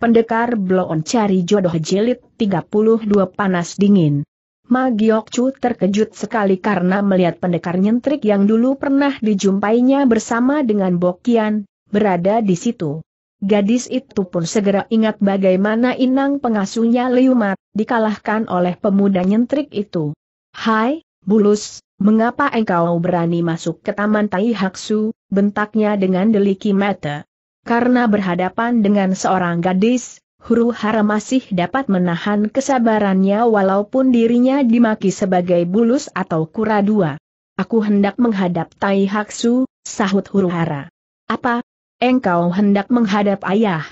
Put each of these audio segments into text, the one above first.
Pendekar Bloon cari jodoh Jelit 32 panas dingin. Magiok Chu terkejut sekali karena melihat pendekar nyentrik yang dulu pernah dijumpainya bersama dengan Bokian, berada di situ. Gadis itu pun segera ingat bagaimana inang pengasuhnya Liumat, dikalahkan oleh pemuda nyentrik itu. Hai, Bulus, mengapa engkau berani masuk ke taman Tai Haksu, bentaknya dengan deliki mata. Karena berhadapan dengan seorang gadis, huru hara masih dapat menahan kesabarannya walaupun dirinya dimaki sebagai bulus atau kura dua. Aku hendak menghadap Tai Haksu, sahut huru hara. Apa? Engkau hendak menghadap ayah?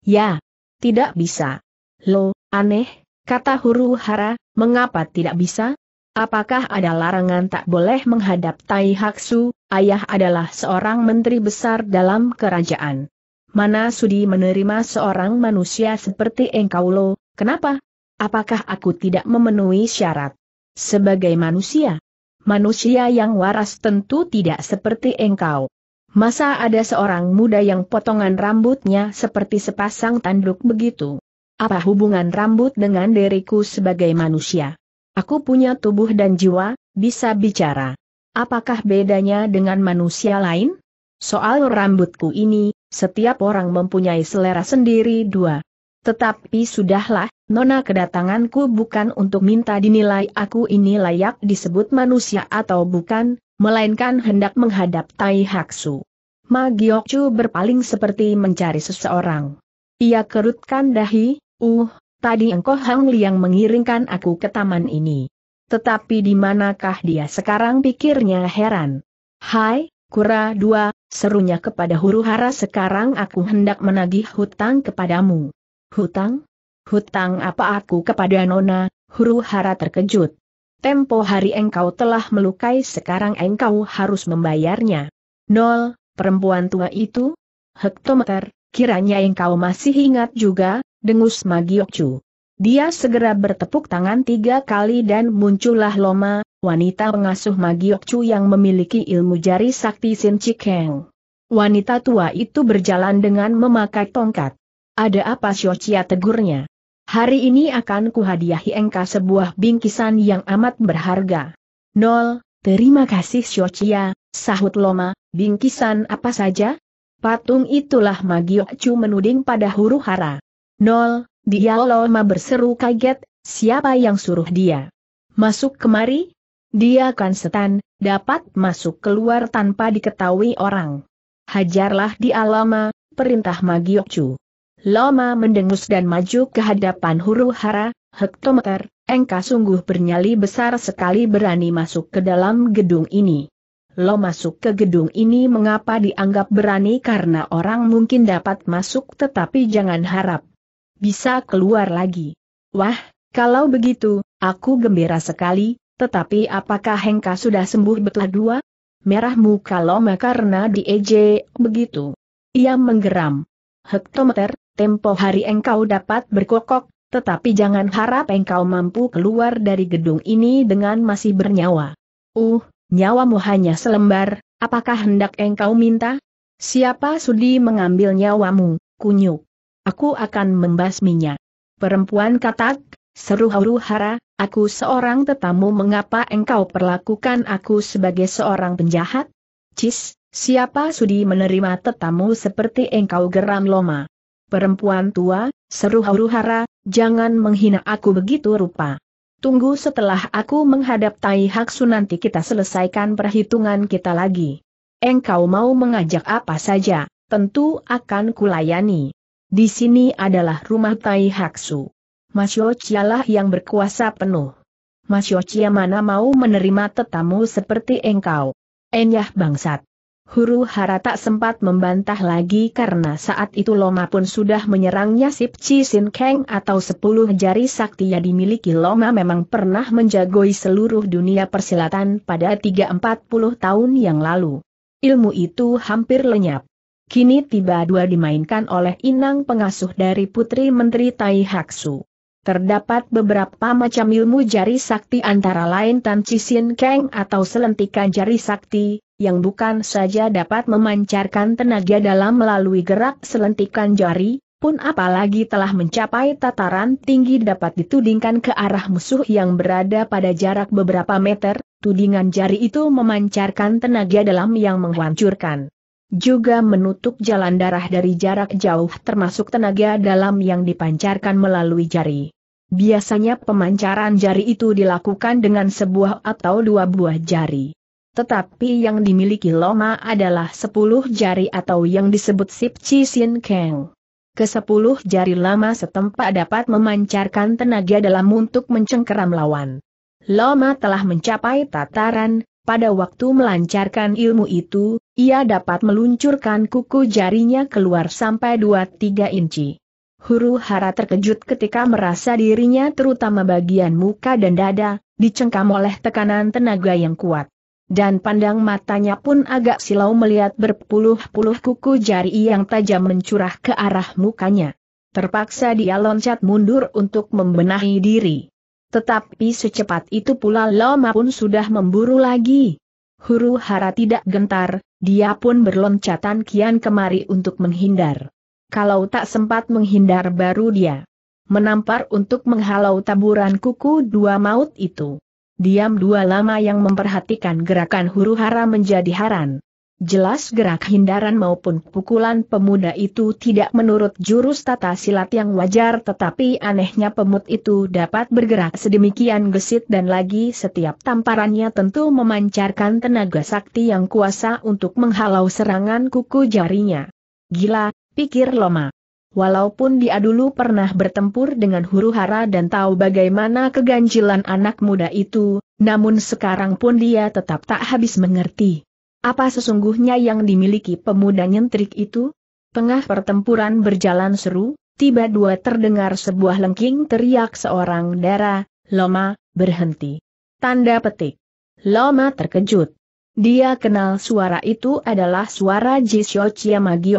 Ya, tidak bisa. Lo, aneh, kata huru hara, mengapa tidak bisa? Apakah ada larangan tak boleh menghadap Tai Haksu, ayah adalah seorang menteri besar dalam kerajaan. Mana sudi menerima seorang manusia seperti engkau lo, kenapa? Apakah aku tidak memenuhi syarat? Sebagai manusia? Manusia yang waras tentu tidak seperti engkau. Masa ada seorang muda yang potongan rambutnya seperti sepasang tanduk begitu? Apa hubungan rambut dengan diriku sebagai manusia? Aku punya tubuh dan jiwa, bisa bicara. Apakah bedanya dengan manusia lain? Soal rambutku ini, setiap orang mempunyai selera sendiri dua. Tetapi sudahlah, Nona kedatanganku bukan untuk minta dinilai aku ini layak disebut manusia atau bukan, melainkan hendak menghadap Tai Haksu. Ma Giokju berpaling seperti mencari seseorang. Ia kerutkan dahi, uh, Tadi engkau Hang Liang mengiringkan aku ke taman ini. Tetapi di manakah dia sekarang pikirnya heran. Hai, kura dua, serunya kepada huru hara sekarang aku hendak menagih hutang kepadamu. Hutang? Hutang apa aku kepada Nona? Huru hara terkejut. Tempo hari engkau telah melukai sekarang engkau harus membayarnya. Nol, perempuan tua itu? Hektometer, kiranya engkau masih ingat juga, dengus Magiokcu. Dia segera bertepuk tangan tiga kali dan muncullah Loma, wanita pengasuh Magiokcu yang memiliki ilmu jari sakti Sin Chikeng. Wanita tua itu berjalan dengan memakai tongkat. Ada apa Xiochia tegurnya? Hari ini akan kuhadiahi engkau sebuah bingkisan yang amat berharga. Nol, terima kasih Xiochia, sahut Loma, bingkisan apa saja? Patung itulah Magiokcu menuding pada huru hara. Nol, dia lama berseru kaget, siapa yang suruh dia? Masuk kemari? Dia kan setan, dapat masuk keluar tanpa diketahui orang. Hajarlah dia lama, perintah Magiokcu. Lama mendengus dan maju ke hadapan huru hara, hektometer, engka sungguh bernyali besar sekali berani masuk ke dalam gedung ini. Lo masuk ke gedung ini mengapa dianggap berani karena orang mungkin dapat masuk tetapi jangan harap bisa keluar lagi. Wah, kalau begitu, aku gembira sekali, tetapi apakah Hengka sudah sembuh betul dua? Merah muka loma karena dieje, begitu. Ia menggeram. Hektometer, tempo hari engkau dapat berkokok, tetapi jangan harap engkau mampu keluar dari gedung ini dengan masih bernyawa. Uh, nyawamu hanya selembar, apakah hendak engkau minta? Siapa sudi mengambil nyawamu, kunyuk? aku akan membasminya. Perempuan katak, seru huru hara, aku seorang tetamu mengapa engkau perlakukan aku sebagai seorang penjahat? Cis, siapa sudi menerima tetamu seperti engkau geram loma? Perempuan tua, seru huru hara, jangan menghina aku begitu rupa. Tunggu setelah aku menghadap Tai Haksu nanti kita selesaikan perhitungan kita lagi. Engkau mau mengajak apa saja, tentu akan kulayani. Di sini adalah rumah Tai Haksu. Masyo Chialah yang berkuasa penuh. Masyo Chia mana mau menerima tetamu seperti engkau. Enyah bangsat. Huru Hara tak sempat membantah lagi karena saat itu Loma pun sudah menyerangnya Sip Chi Sin Kang atau sepuluh jari sakti yang dimiliki Loma memang pernah menjagoi seluruh dunia persilatan pada 340 tahun yang lalu. Ilmu itu hampir lenyap. Kini tiba dua dimainkan oleh inang pengasuh dari putri menteri Tai Haksu. Terdapat beberapa macam ilmu jari sakti antara lain Tan Cisin Keng atau selentikan jari sakti, yang bukan saja dapat memancarkan tenaga dalam melalui gerak selentikan jari, pun apalagi telah mencapai tataran tinggi dapat ditudingkan ke arah musuh yang berada pada jarak beberapa meter, tudingan jari itu memancarkan tenaga dalam yang menghancurkan juga menutup jalan darah dari jarak jauh termasuk tenaga dalam yang dipancarkan melalui jari. Biasanya pemancaran jari itu dilakukan dengan sebuah atau dua buah jari. Tetapi yang dimiliki Loma adalah sepuluh jari atau yang disebut Sip Chi Sin Keng. Kesepuluh jari lama setempat dapat memancarkan tenaga dalam untuk mencengkeram lawan. Loma telah mencapai tataran, pada waktu melancarkan ilmu itu, ia dapat meluncurkan kuku jarinya keluar sampai 2-3 inci. Huru hara terkejut ketika merasa dirinya terutama bagian muka dan dada, dicengkam oleh tekanan tenaga yang kuat. Dan pandang matanya pun agak silau melihat berpuluh-puluh kuku jari yang tajam mencurah ke arah mukanya. Terpaksa dia loncat mundur untuk membenahi diri. Tetapi secepat itu pula Loma pun sudah memburu lagi. Huru hara tidak gentar, dia pun berloncatan kian kemari untuk menghindar. Kalau tak sempat menghindar baru dia menampar untuk menghalau taburan kuku dua maut itu. Diam dua lama yang memperhatikan gerakan huru hara menjadi haran. Jelas gerak hindaran maupun pukulan pemuda itu tidak menurut jurus tata silat yang wajar tetapi anehnya pemut itu dapat bergerak sedemikian gesit dan lagi setiap tamparannya tentu memancarkan tenaga sakti yang kuasa untuk menghalau serangan kuku jarinya. Gila, pikir Loma. Walaupun dia dulu pernah bertempur dengan huru hara dan tahu bagaimana keganjilan anak muda itu, namun sekarang pun dia tetap tak habis mengerti. Apa sesungguhnya yang dimiliki pemuda nyentrik itu? Tengah pertempuran berjalan seru, tiba dua terdengar sebuah lengking teriak seorang darah, Loma, berhenti. Tanda petik. Loma terkejut. Dia kenal suara itu adalah suara Jisyo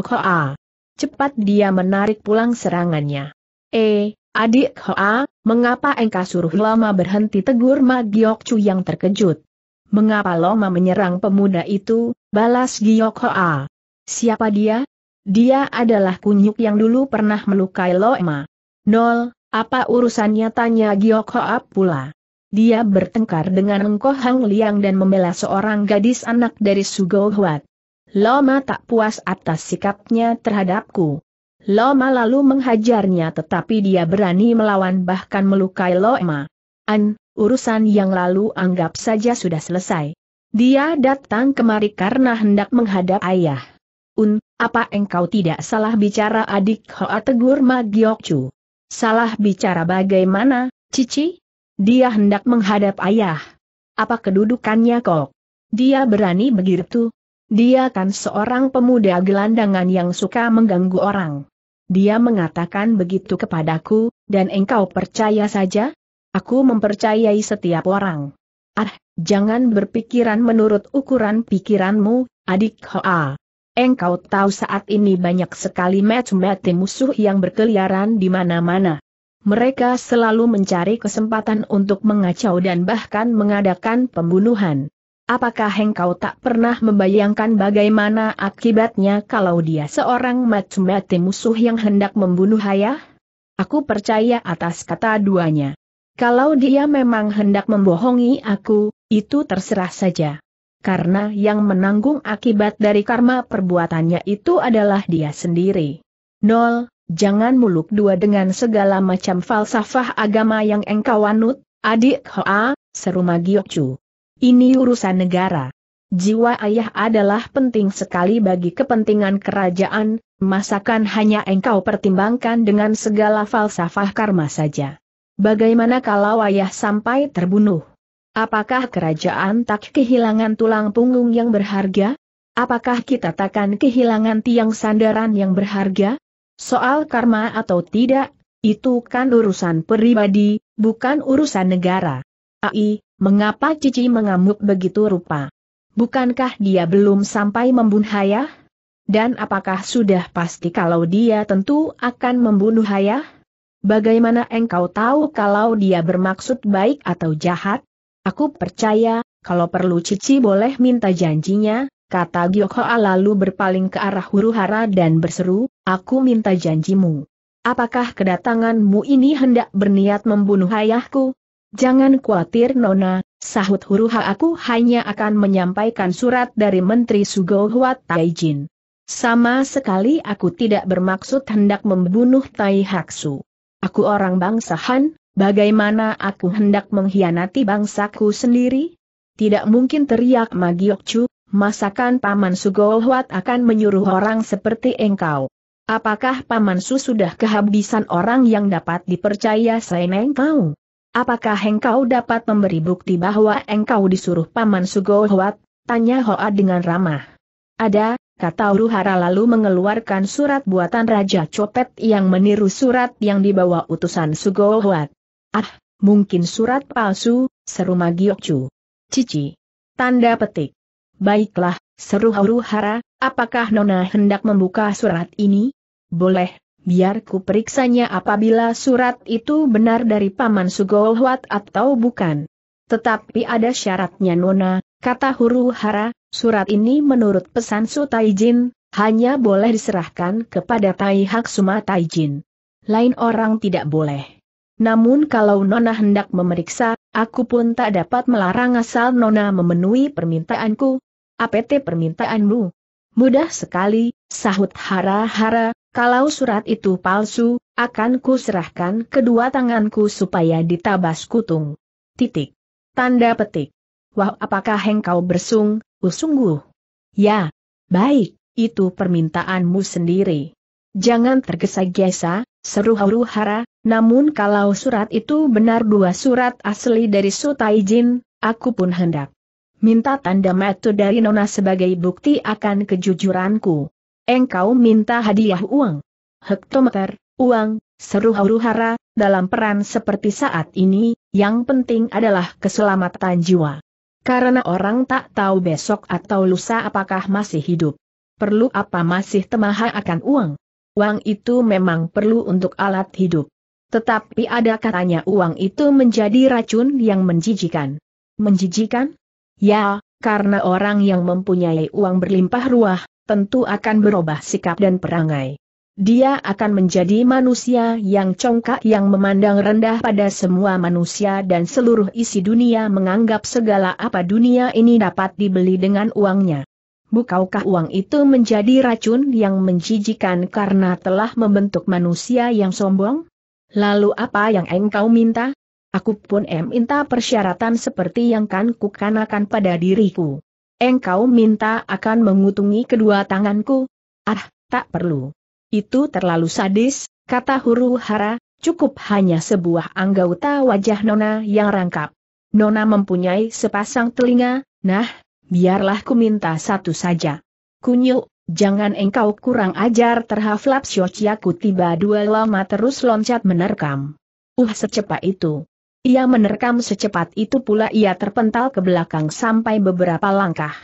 Hoa. Cepat dia menarik pulang serangannya. Eh, adik Hoa, mengapa engkau suruh Loma berhenti tegur Chu yang terkejut? Mengapa Loma menyerang pemuda itu, balas Giyok Hoa. Siapa dia? Dia adalah kunyuk yang dulu pernah melukai Loma. Nol, apa urusannya tanya Giyok Hoa pula. Dia bertengkar dengan Engko Hang Liang dan membela seorang gadis anak dari Sugo Huat. Loma tak puas atas sikapnya terhadapku. Loma lalu menghajarnya tetapi dia berani melawan bahkan melukai Loma. An, urusan yang lalu anggap saja sudah selesai. Dia datang kemari karena hendak menghadap ayah. Un, apa engkau tidak salah bicara adik Hoa tegur Ma Salah bicara bagaimana, Cici? Dia hendak menghadap ayah. Apa kedudukannya kok? Dia berani begitu. Dia kan seorang pemuda gelandangan yang suka mengganggu orang. Dia mengatakan begitu kepadaku, dan engkau percaya saja? Aku mempercayai setiap orang. Ah, jangan berpikiran menurut ukuran pikiranmu, adik Hoa. Engkau tahu saat ini banyak sekali match-match musuh yang berkeliaran di mana-mana. Mereka selalu mencari kesempatan untuk mengacau dan bahkan mengadakan pembunuhan. Apakah engkau tak pernah membayangkan bagaimana akibatnya kalau dia seorang match-match musuh yang hendak membunuh ayah? Aku percaya atas kata duanya. Kalau dia memang hendak membohongi aku, itu terserah saja. Karena yang menanggung akibat dari karma perbuatannya itu adalah dia sendiri. Nol, jangan muluk dua dengan segala macam falsafah agama yang engkau anut, adik Hoa, seru Magiochu. Ini urusan negara. Jiwa ayah adalah penting sekali bagi kepentingan kerajaan, masakan hanya engkau pertimbangkan dengan segala falsafah karma saja. Bagaimana kalau ayah sampai terbunuh? Apakah kerajaan tak kehilangan tulang punggung yang berharga? Apakah kita takkan kehilangan tiang sandaran yang berharga? Soal karma atau tidak, itu kan urusan pribadi, bukan urusan negara. Ai, mengapa Cici mengamuk begitu rupa? Bukankah dia belum sampai membunuh ayah? Dan apakah sudah pasti kalau dia tentu akan membunuh ayah? Bagaimana engkau tahu kalau dia bermaksud baik atau jahat? Aku percaya, kalau perlu Cici boleh minta janjinya, kata Giokhoa lalu berpaling ke arah Huruhara dan berseru, aku minta janjimu. Apakah kedatanganmu ini hendak berniat membunuh ayahku? Jangan khawatir Nona, sahut huru aku hanya akan menyampaikan surat dari Menteri Sugo Huat Taijin. Sama sekali aku tidak bermaksud hendak membunuh Tai Haksu. Aku orang bangsa Han, bagaimana aku hendak mengkhianati bangsaku sendiri? Tidak mungkin teriak Magiokchu. masakan Paman Sugohwat akan menyuruh orang seperti engkau. Apakah Paman Su sudah kehabisan orang yang dapat dipercaya selain engkau? Apakah engkau dapat memberi bukti bahwa engkau disuruh Paman Sugohwat? Tanya Hoa dengan ramah. Ada, kata Uruhara lalu mengeluarkan surat buatan Raja Copet yang meniru surat yang dibawa utusan Sugohwat. Ah, mungkin surat palsu, seru Magiokcu. Cici. Tanda petik. Baiklah, seru Uruhara, apakah Nona hendak membuka surat ini? Boleh, biar ku periksanya apabila surat itu benar dari Paman Sugohwat atau bukan. Tetapi ada syaratnya Nona, kata huru hara, Surat ini menurut pesan Su Taijin, hanya boleh diserahkan kepada Tai Hak Suma Taijin. Lain orang tidak boleh. Namun kalau Nona hendak memeriksa, aku pun tak dapat melarang asal Nona memenuhi permintaanku. APT permintaanmu. Mudah sekali, sahut hara-hara, kalau surat itu palsu, akan kuserahkan kedua tanganku supaya ditabas kutung. Titik. Tanda petik. Wah apakah engkau bersung, sungguh. Ya, baik, itu permintaanmu sendiri. Jangan tergesa-gesa, seru huru-hara, namun kalau surat itu benar dua surat asli dari Sutaijin, aku pun hendak minta tanda metu dari Nona sebagai bukti akan kejujuranku. Engkau minta hadiah uang. Hektometer, uang, seru huru-hara, dalam peran seperti saat ini, yang penting adalah keselamatan jiwa. Karena orang tak tahu besok atau lusa apakah masih hidup. Perlu apa masih temaha akan uang? Uang itu memang perlu untuk alat hidup. Tetapi ada katanya uang itu menjadi racun yang menjijikan. Menjijikan? Ya, karena orang yang mempunyai uang berlimpah ruah, tentu akan berubah sikap dan perangai dia akan menjadi manusia yang congkak yang memandang rendah pada semua manusia dan seluruh isi dunia menganggap segala apa dunia ini dapat dibeli dengan uangnya. Bukaukah uang itu menjadi racun yang menjijikan karena telah membentuk manusia yang sombong? Lalu apa yang engkau minta? Aku pun em minta persyaratan seperti yang kan kukanakan pada diriku. Engkau minta akan mengutungi kedua tanganku? Ah, tak perlu. Itu terlalu sadis, kata huru hara, cukup hanya sebuah anggota wajah Nona yang rangkap. Nona mempunyai sepasang telinga, nah, biarlah ku minta satu saja. Kunyuk, jangan engkau kurang ajar terhaflap syociaku tiba dua lama terus loncat menerkam. Uh secepat itu. Ia menerkam secepat itu pula ia terpental ke belakang sampai beberapa langkah.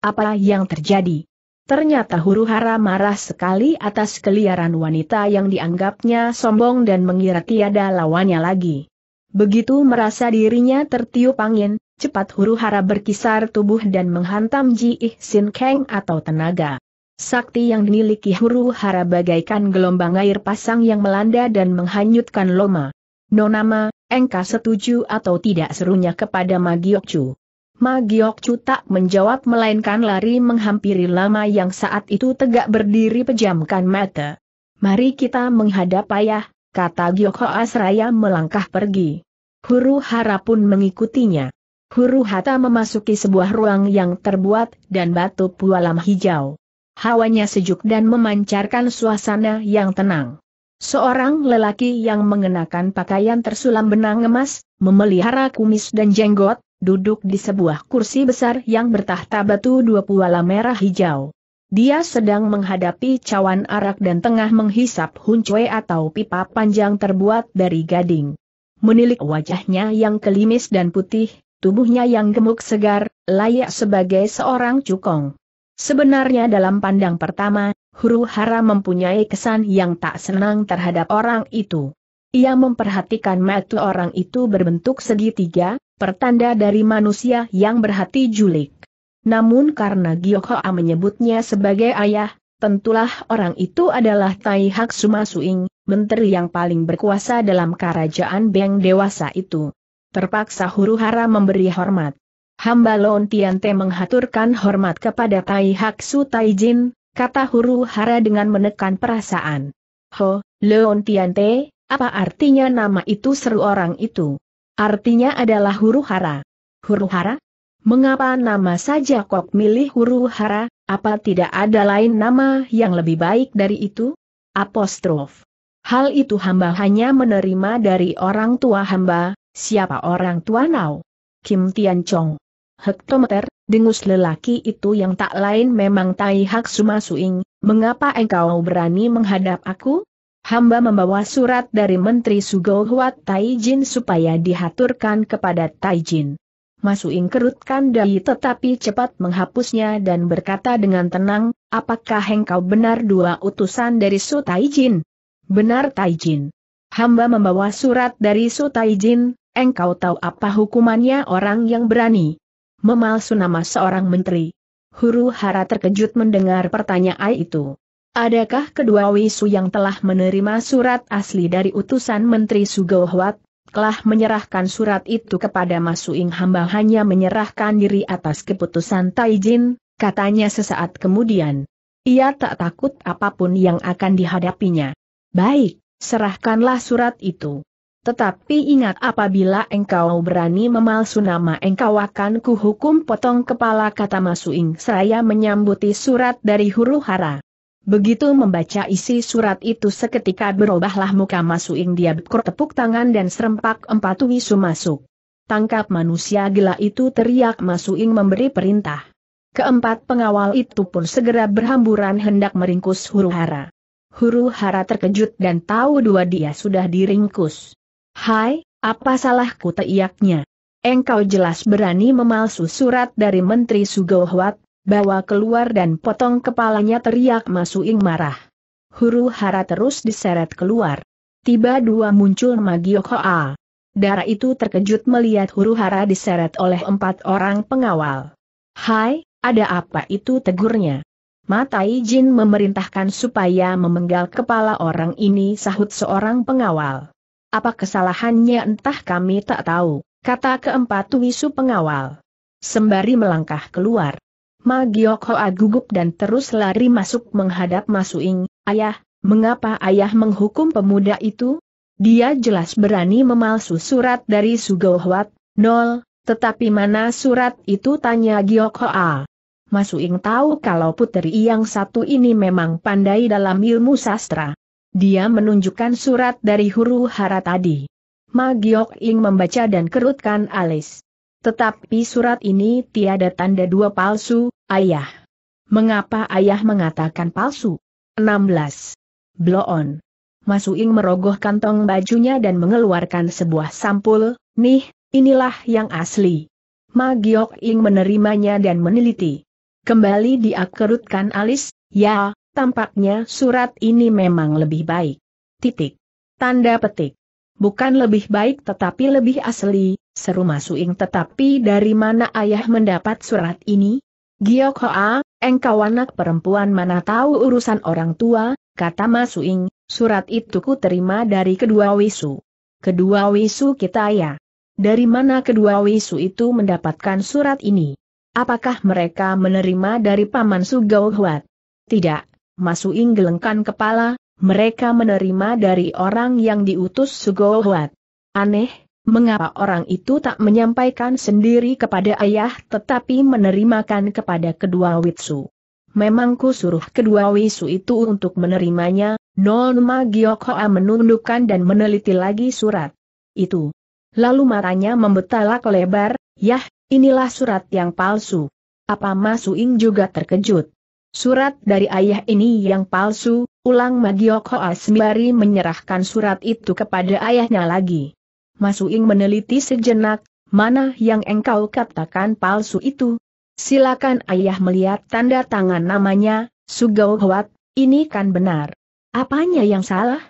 Apa yang terjadi? Ternyata huru hara marah sekali atas keliaran wanita yang dianggapnya sombong dan mengira tiada lawannya lagi. Begitu merasa dirinya tertiup angin, cepat huru hara berkisar tubuh dan menghantam Ji Ih Sin Kang atau tenaga. Sakti yang dimiliki huru hara bagaikan gelombang air pasang yang melanda dan menghanyutkan loma. Nonama, engkau setuju atau tidak serunya kepada Magiokchu? Ma Giok Chu tak menjawab melainkan lari menghampiri lama yang saat itu tegak berdiri pejamkan mata. Mari kita menghadap ayah, kata Giok Asraya melangkah pergi. Huru Hara pun mengikutinya. Huru Hata memasuki sebuah ruang yang terbuat dan batu pualam hijau. Hawanya sejuk dan memancarkan suasana yang tenang. Seorang lelaki yang mengenakan pakaian tersulam benang emas, memelihara kumis dan jenggot, duduk di sebuah kursi besar yang bertahta batu dua puala merah hijau. Dia sedang menghadapi cawan arak dan tengah menghisap huncue atau pipa panjang terbuat dari gading. Menilik wajahnya yang kelimis dan putih, tubuhnya yang gemuk segar, layak sebagai seorang cukong. Sebenarnya dalam pandang pertama, Huru Hara mempunyai kesan yang tak senang terhadap orang itu. Ia memperhatikan metu orang itu berbentuk segitiga, pertanda dari manusia yang berhati julik. Namun karena Hoa menyebutnya sebagai ayah, tentulah orang itu adalah Tai Hak Suing, menteri yang paling berkuasa dalam kerajaan Beng dewasa itu. Terpaksa huru-hara memberi hormat. Hamba Lon Tiante menghaturkan hormat kepada Tai Hak Su Tai Jin, kata huru-hara dengan menekan perasaan. Ho, Lon Tiante, apa artinya nama itu seru orang itu? Artinya adalah huru hara. Huru hara? Mengapa nama saja kok milih huru hara, apa tidak ada lain nama yang lebih baik dari itu? Apostrof. Hal itu hamba hanya menerima dari orang tua hamba, siapa orang tua nau? Kim Tian Chong. Hektometer, dengus lelaki itu yang tak lain memang Tai Hak Sumasuing, mengapa engkau berani menghadap aku? hamba membawa surat dari Menteri Sugohuat Huat Taijin supaya dihaturkan kepada Taijin. Masuing kerutkan dai tetapi cepat menghapusnya dan berkata dengan tenang, apakah engkau benar dua utusan dari Su Taijin? Benar Taijin. Hamba membawa surat dari Su Taijin, engkau tahu apa hukumannya orang yang berani? Memalsu nama seorang menteri. Huru hara terkejut mendengar pertanyaan itu. Adakah kedua Wisu yang telah menerima surat asli dari utusan Menteri Sugohwat, telah menyerahkan surat itu kepada Masuing hamba hanya menyerahkan diri atas keputusan Taijin, katanya sesaat kemudian. Ia tak takut apapun yang akan dihadapinya. Baik, serahkanlah surat itu. Tetapi ingat apabila engkau berani memalsu nama engkau akan kuhukum potong kepala kata Masuing seraya menyambuti surat dari huru hara. Begitu membaca isi surat itu seketika berubahlah muka Masuing dia tepuk tangan dan serempak empat wisu masuk. Tangkap manusia gila itu teriak Masuing memberi perintah. Keempat pengawal itu pun segera berhamburan hendak meringkus huru hara. Huru hara terkejut dan tahu dua dia sudah diringkus. Hai, apa salahku teriaknya? Engkau jelas berani memalsu surat dari Menteri Sugohwat, Bawa keluar dan potong kepalanya teriak Masuing marah. Huru hara terus diseret keluar. Tiba dua muncul Magio Dara itu terkejut melihat huru hara diseret oleh empat orang pengawal. Hai, ada apa itu tegurnya? Matai Jin memerintahkan supaya memenggal kepala orang ini sahut seorang pengawal. Apa kesalahannya entah kami tak tahu, kata keempat Wisu pengawal. Sembari melangkah keluar, Ma Giok Hoa gugup dan terus lari masuk menghadap Masuing, Ayah, mengapa ayah menghukum pemuda itu? Dia jelas berani memalsu surat dari Sugohwat, nol, tetapi mana surat itu tanya Giok Hoa. Masuing tahu kalau puteri yang satu ini memang pandai dalam ilmu sastra. Dia menunjukkan surat dari huru hara tadi. Ma Giok Ing membaca dan kerutkan alis. Tetapi surat ini tiada tanda dua palsu, ayah. Mengapa ayah mengatakan palsu? 16. Bloon. Masuing merogoh kantong bajunya dan mengeluarkan sebuah sampul, nih, inilah yang asli. Ma Giok Ing menerimanya dan meneliti. Kembali dia alis, ya, tampaknya surat ini memang lebih baik. Titik. Tanda petik. Bukan lebih baik tetapi lebih asli, seru Masuing tetapi dari mana ayah mendapat surat ini? Giok Hoa, engkau anak perempuan mana tahu urusan orang tua, kata Masuing, surat itu ku terima dari kedua wisu. Kedua wisu kita ya. Dari mana kedua wisu itu mendapatkan surat ini? Apakah mereka menerima dari Paman Sugau Huat? Tidak, Masuing gelengkan kepala, mereka menerima dari orang yang diutus Sugau Huat. Aneh, mengapa orang itu tak menyampaikan sendiri kepada ayah tetapi menerimakan kepada kedua Witsu. Memang ku suruh kedua Witsu itu untuk menerimanya, Nolma Gyokoa menundukkan dan meneliti lagi surat. Itu. Lalu matanya membetalak lebar, yah, inilah surat yang palsu. Apa Masuing juga terkejut. Surat dari ayah ini yang palsu, ulang Magiokoa sembari menyerahkan surat itu kepada ayahnya lagi. Masuing meneliti sejenak, mana yang engkau katakan palsu itu? Silakan ayah melihat tanda tangan namanya, Sugau Hwat, ini kan benar. Apanya yang salah?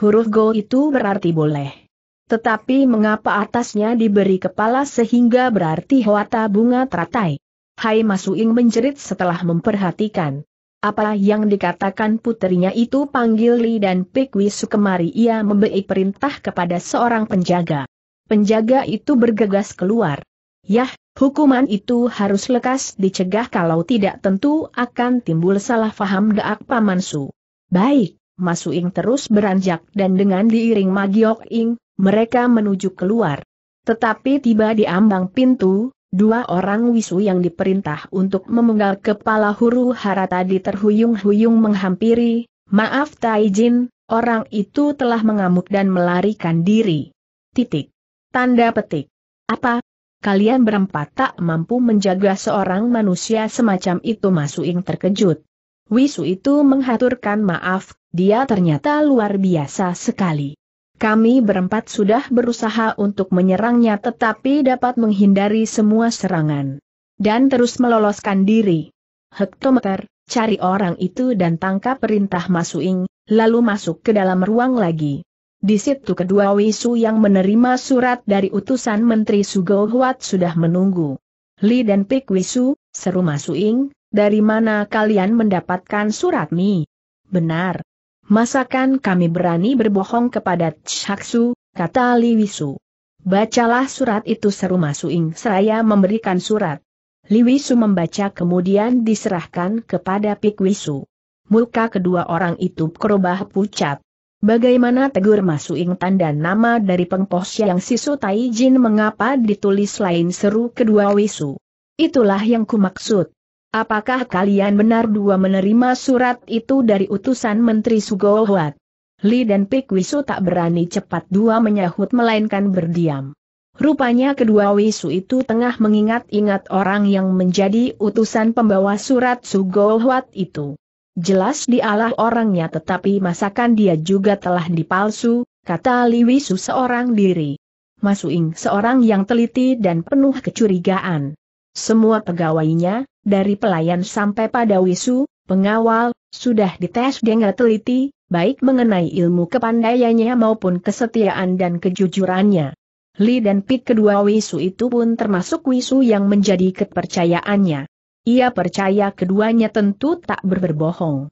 Huruf Go itu berarti boleh. Tetapi mengapa atasnya diberi kepala sehingga berarti Hwata bunga teratai? Hai Masuing menjerit setelah memperhatikan. Apa yang dikatakan putrinya itu panggil Li dan Pik Wisu kemari ia memberi perintah kepada seorang penjaga. Penjaga itu bergegas keluar. Yah, hukuman itu harus lekas dicegah kalau tidak tentu akan timbul salah faham daak pamansu. Baik, Masu ing terus beranjak dan dengan diiring Magiok Ing, mereka menuju keluar. Tetapi tiba di ambang pintu, Dua orang wisu yang diperintah untuk memenggal kepala huru hara tadi terhuyung-huyung menghampiri, maaf Taijin, orang itu telah mengamuk dan melarikan diri. Titik. Tanda petik. Apa? Kalian berempat tak mampu menjaga seorang manusia semacam itu masuk yang terkejut. Wisu itu menghaturkan maaf, dia ternyata luar biasa sekali. Kami berempat sudah berusaha untuk menyerangnya tetapi dapat menghindari semua serangan. Dan terus meloloskan diri. Hektometer, cari orang itu dan tangkap perintah Masuing, lalu masuk ke dalam ruang lagi. Di situ kedua Wisu yang menerima surat dari utusan Menteri Sugohuat sudah menunggu. Li dan Pik Wisu, seru Masuing, dari mana kalian mendapatkan surat Mi? Benar, Masakan kami berani berbohong kepada Chaksu, kata Liwisu. Bacalah surat itu seru Masuing seraya memberikan surat. Liwisu membaca kemudian diserahkan kepada Pik Wisu. Muka kedua orang itu kerubah pucat. Bagaimana tegur Masuing tanda nama dari pengpos yang Sisu Taijin mengapa ditulis lain seru kedua Wisu. Itulah yang kumaksud. Apakah kalian benar dua menerima surat itu dari utusan Menteri Sugohwat? Li dan Pik Wisu tak berani cepat dua menyahut melainkan berdiam. Rupanya kedua Wisu itu tengah mengingat-ingat orang yang menjadi utusan pembawa surat Sugohwat itu. Jelas dialah orangnya tetapi masakan dia juga telah dipalsu, kata Li Wisu seorang diri. Masuing seorang yang teliti dan penuh kecurigaan. Semua pegawainya, dari pelayan sampai pada wisu, pengawal, sudah dites dengan teliti, baik mengenai ilmu kepandaiannya maupun kesetiaan dan kejujurannya. Li dan Pit kedua wisu itu pun termasuk wisu yang menjadi kepercayaannya. Ia percaya keduanya tentu tak berbohong.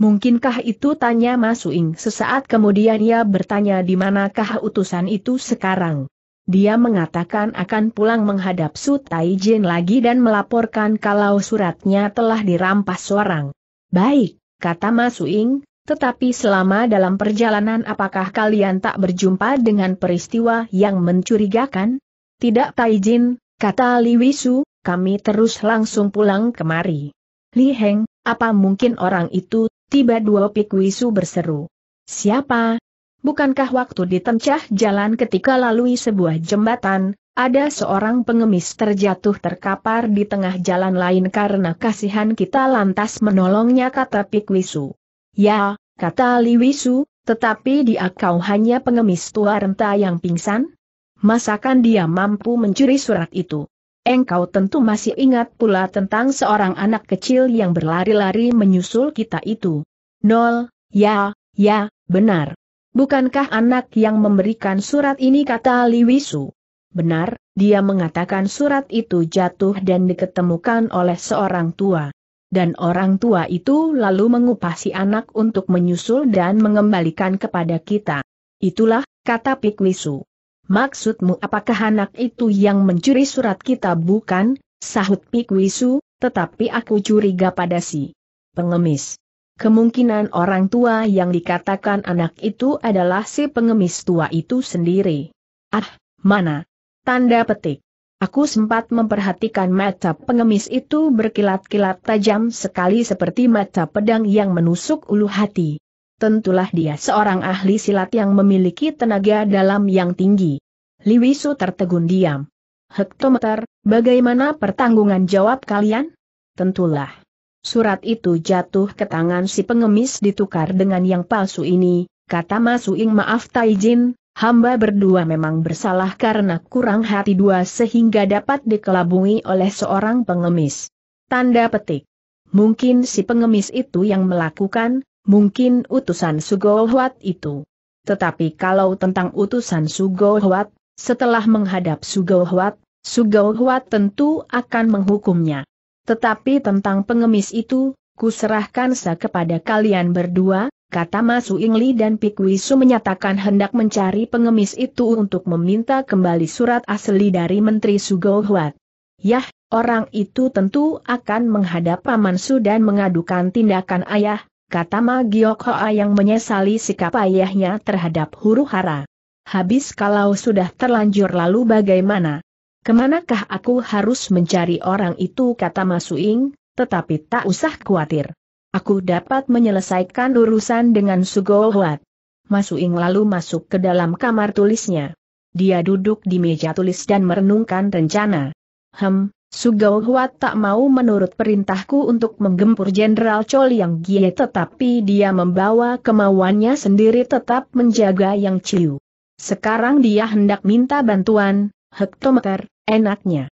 Mungkinkah itu tanya Masuing sesaat kemudian ia bertanya di manakah utusan itu sekarang. Dia mengatakan akan pulang menghadap Su Tai Jin lagi dan melaporkan kalau suratnya telah dirampas orang. Baik, kata Masuing, tetapi selama dalam perjalanan apakah kalian tak berjumpa dengan peristiwa yang mencurigakan? Tidak Taijin, kata Li Wisu, kami terus langsung pulang kemari. Li Heng, apa mungkin orang itu, tiba dua Pik Wisu berseru. Siapa, Bukankah waktu ditemcah jalan ketika lalui sebuah jembatan, ada seorang pengemis terjatuh terkapar di tengah jalan lain karena kasihan kita lantas menolongnya kata Pikwisu. Ya, kata Liwisu, tetapi dia kau hanya pengemis tua renta yang pingsan? Masakan dia mampu mencuri surat itu? Engkau tentu masih ingat pula tentang seorang anak kecil yang berlari-lari menyusul kita itu. Nol, ya, ya, benar. Bukankah anak yang memberikan surat ini kata Liwisu? Benar, dia mengatakan surat itu jatuh dan diketemukan oleh seorang tua. Dan orang tua itu lalu mengupasi anak untuk menyusul dan mengembalikan kepada kita. Itulah, kata Pikwisu. Maksudmu apakah anak itu yang mencuri surat kita bukan? Sahut Pikwisu, tetapi aku curiga pada si pengemis. Kemungkinan orang tua yang dikatakan anak itu adalah si pengemis tua itu sendiri. Ah, mana? Tanda petik. Aku sempat memperhatikan mata pengemis itu berkilat-kilat tajam sekali seperti mata pedang yang menusuk ulu hati. Tentulah dia seorang ahli silat yang memiliki tenaga dalam yang tinggi. Liwisu tertegun diam. Hektometer, bagaimana pertanggungan jawab kalian? Tentulah. Surat itu jatuh ke tangan si pengemis ditukar dengan yang palsu ini, kata Masuing maaf Taijin, hamba berdua memang bersalah karena kurang hati dua sehingga dapat dikelabui oleh seorang pengemis. Tanda petik. Mungkin si pengemis itu yang melakukan, mungkin utusan Sugohwat itu. Tetapi kalau tentang utusan Sugohwat, setelah menghadap Sugohwat, Sugohwat tentu akan menghukumnya. Tetapi tentang pengemis itu, kuserahkan sa kepada kalian berdua, kata Masu Ingli dan Pikwisu menyatakan hendak mencari pengemis itu untuk meminta kembali surat asli dari Menteri Sugohuat. Yah, orang itu tentu akan menghadap Paman Su dan mengadukan tindakan ayah, kata Ma Giok Hoa yang menyesali sikap ayahnya terhadap huru hara. Habis kalau sudah terlanjur lalu bagaimana? Kemanakah aku harus mencari orang itu kata Masuing, tetapi tak usah khawatir. Aku dapat menyelesaikan urusan dengan Sugohuat. Masuing lalu masuk ke dalam kamar tulisnya. Dia duduk di meja tulis dan merenungkan rencana. Hem, Sugohuat tak mau menurut perintahku untuk menggempur Jenderal Chol yang Gie tetapi dia membawa kemauannya sendiri tetap menjaga yang Ciu. Sekarang dia hendak minta bantuan, hektometer, Enaknya.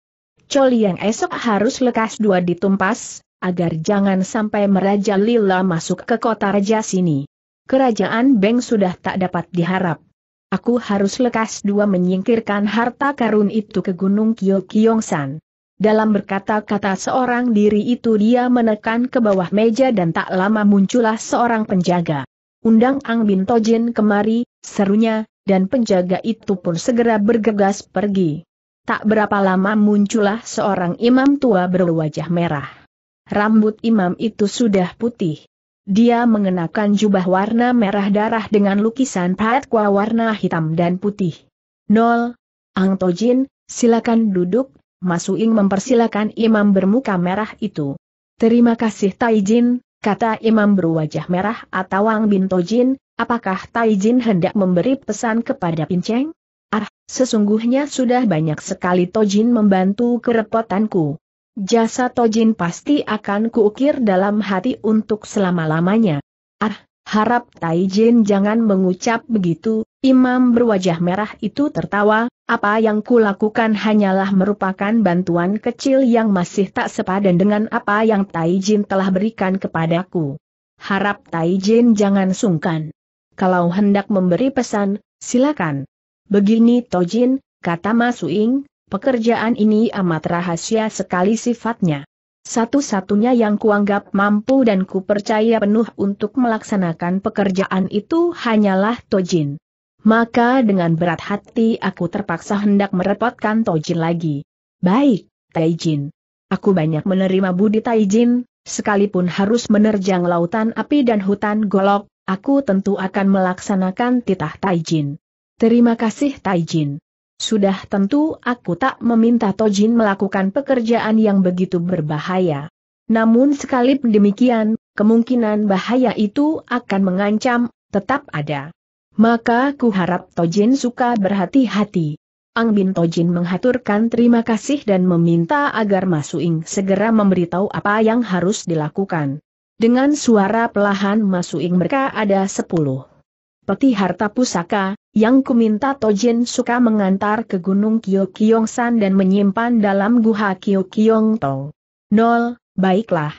Coli yang esok harus lekas dua ditumpas, agar jangan sampai meraja lila masuk ke kota raja sini. Kerajaan Beng sudah tak dapat diharap. Aku harus lekas dua menyingkirkan harta karun itu ke Gunung Kyokyongsan. Dalam berkata-kata seorang diri itu dia menekan ke bawah meja dan tak lama muncullah seorang penjaga. Undang Ang Bin kemari, serunya, dan penjaga itu pun segera bergegas pergi. Tak berapa lama muncullah seorang imam tua berwajah merah. Rambut imam itu sudah putih. Dia mengenakan jubah warna merah darah dengan lukisan patwa warna hitam dan putih. Nol, Ang Tojin, silakan duduk, Masuing mempersilakan imam bermuka merah itu. Terima kasih Taijin, kata imam berwajah merah atau Ang Bin Tojin, apakah Taijin hendak memberi pesan kepada Pinceng? Ah, sesungguhnya sudah banyak sekali Tojin membantu kerepotanku. Jasa Tojin pasti akan kuukir dalam hati untuk selama-lamanya. Ah, harap Taijin jangan mengucap begitu, imam berwajah merah itu tertawa, apa yang kulakukan hanyalah merupakan bantuan kecil yang masih tak sepadan dengan apa yang Taijin telah berikan kepadaku. Harap Taijin jangan sungkan. Kalau hendak memberi pesan, silakan. Begini Tojin, kata Masuing, pekerjaan ini amat rahasia sekali sifatnya. Satu-satunya yang kuanggap mampu dan kupercaya penuh untuk melaksanakan pekerjaan itu hanyalah Tojin. Maka dengan berat hati aku terpaksa hendak merepotkan Tojin lagi. Baik, Taijin. Aku banyak menerima budi Taijin, sekalipun harus menerjang lautan api dan hutan golok, aku tentu akan melaksanakan titah Taijin. Terima kasih Taijin. Sudah tentu aku tak meminta Tojin melakukan pekerjaan yang begitu berbahaya. Namun sekalipun demikian, kemungkinan bahaya itu akan mengancam, tetap ada. Maka ku harap Tojin suka berhati-hati. Ang Bin Tojin menghaturkan terima kasih dan meminta agar Masuing segera memberitahu apa yang harus dilakukan. Dengan suara pelahan Masuing mereka ada sepuluh peti harta pusaka, yang kuminta Tojin suka mengantar ke Gunung Kyokyongsan dan menyimpan dalam Guha Kyokyong Tong. Nol, baiklah.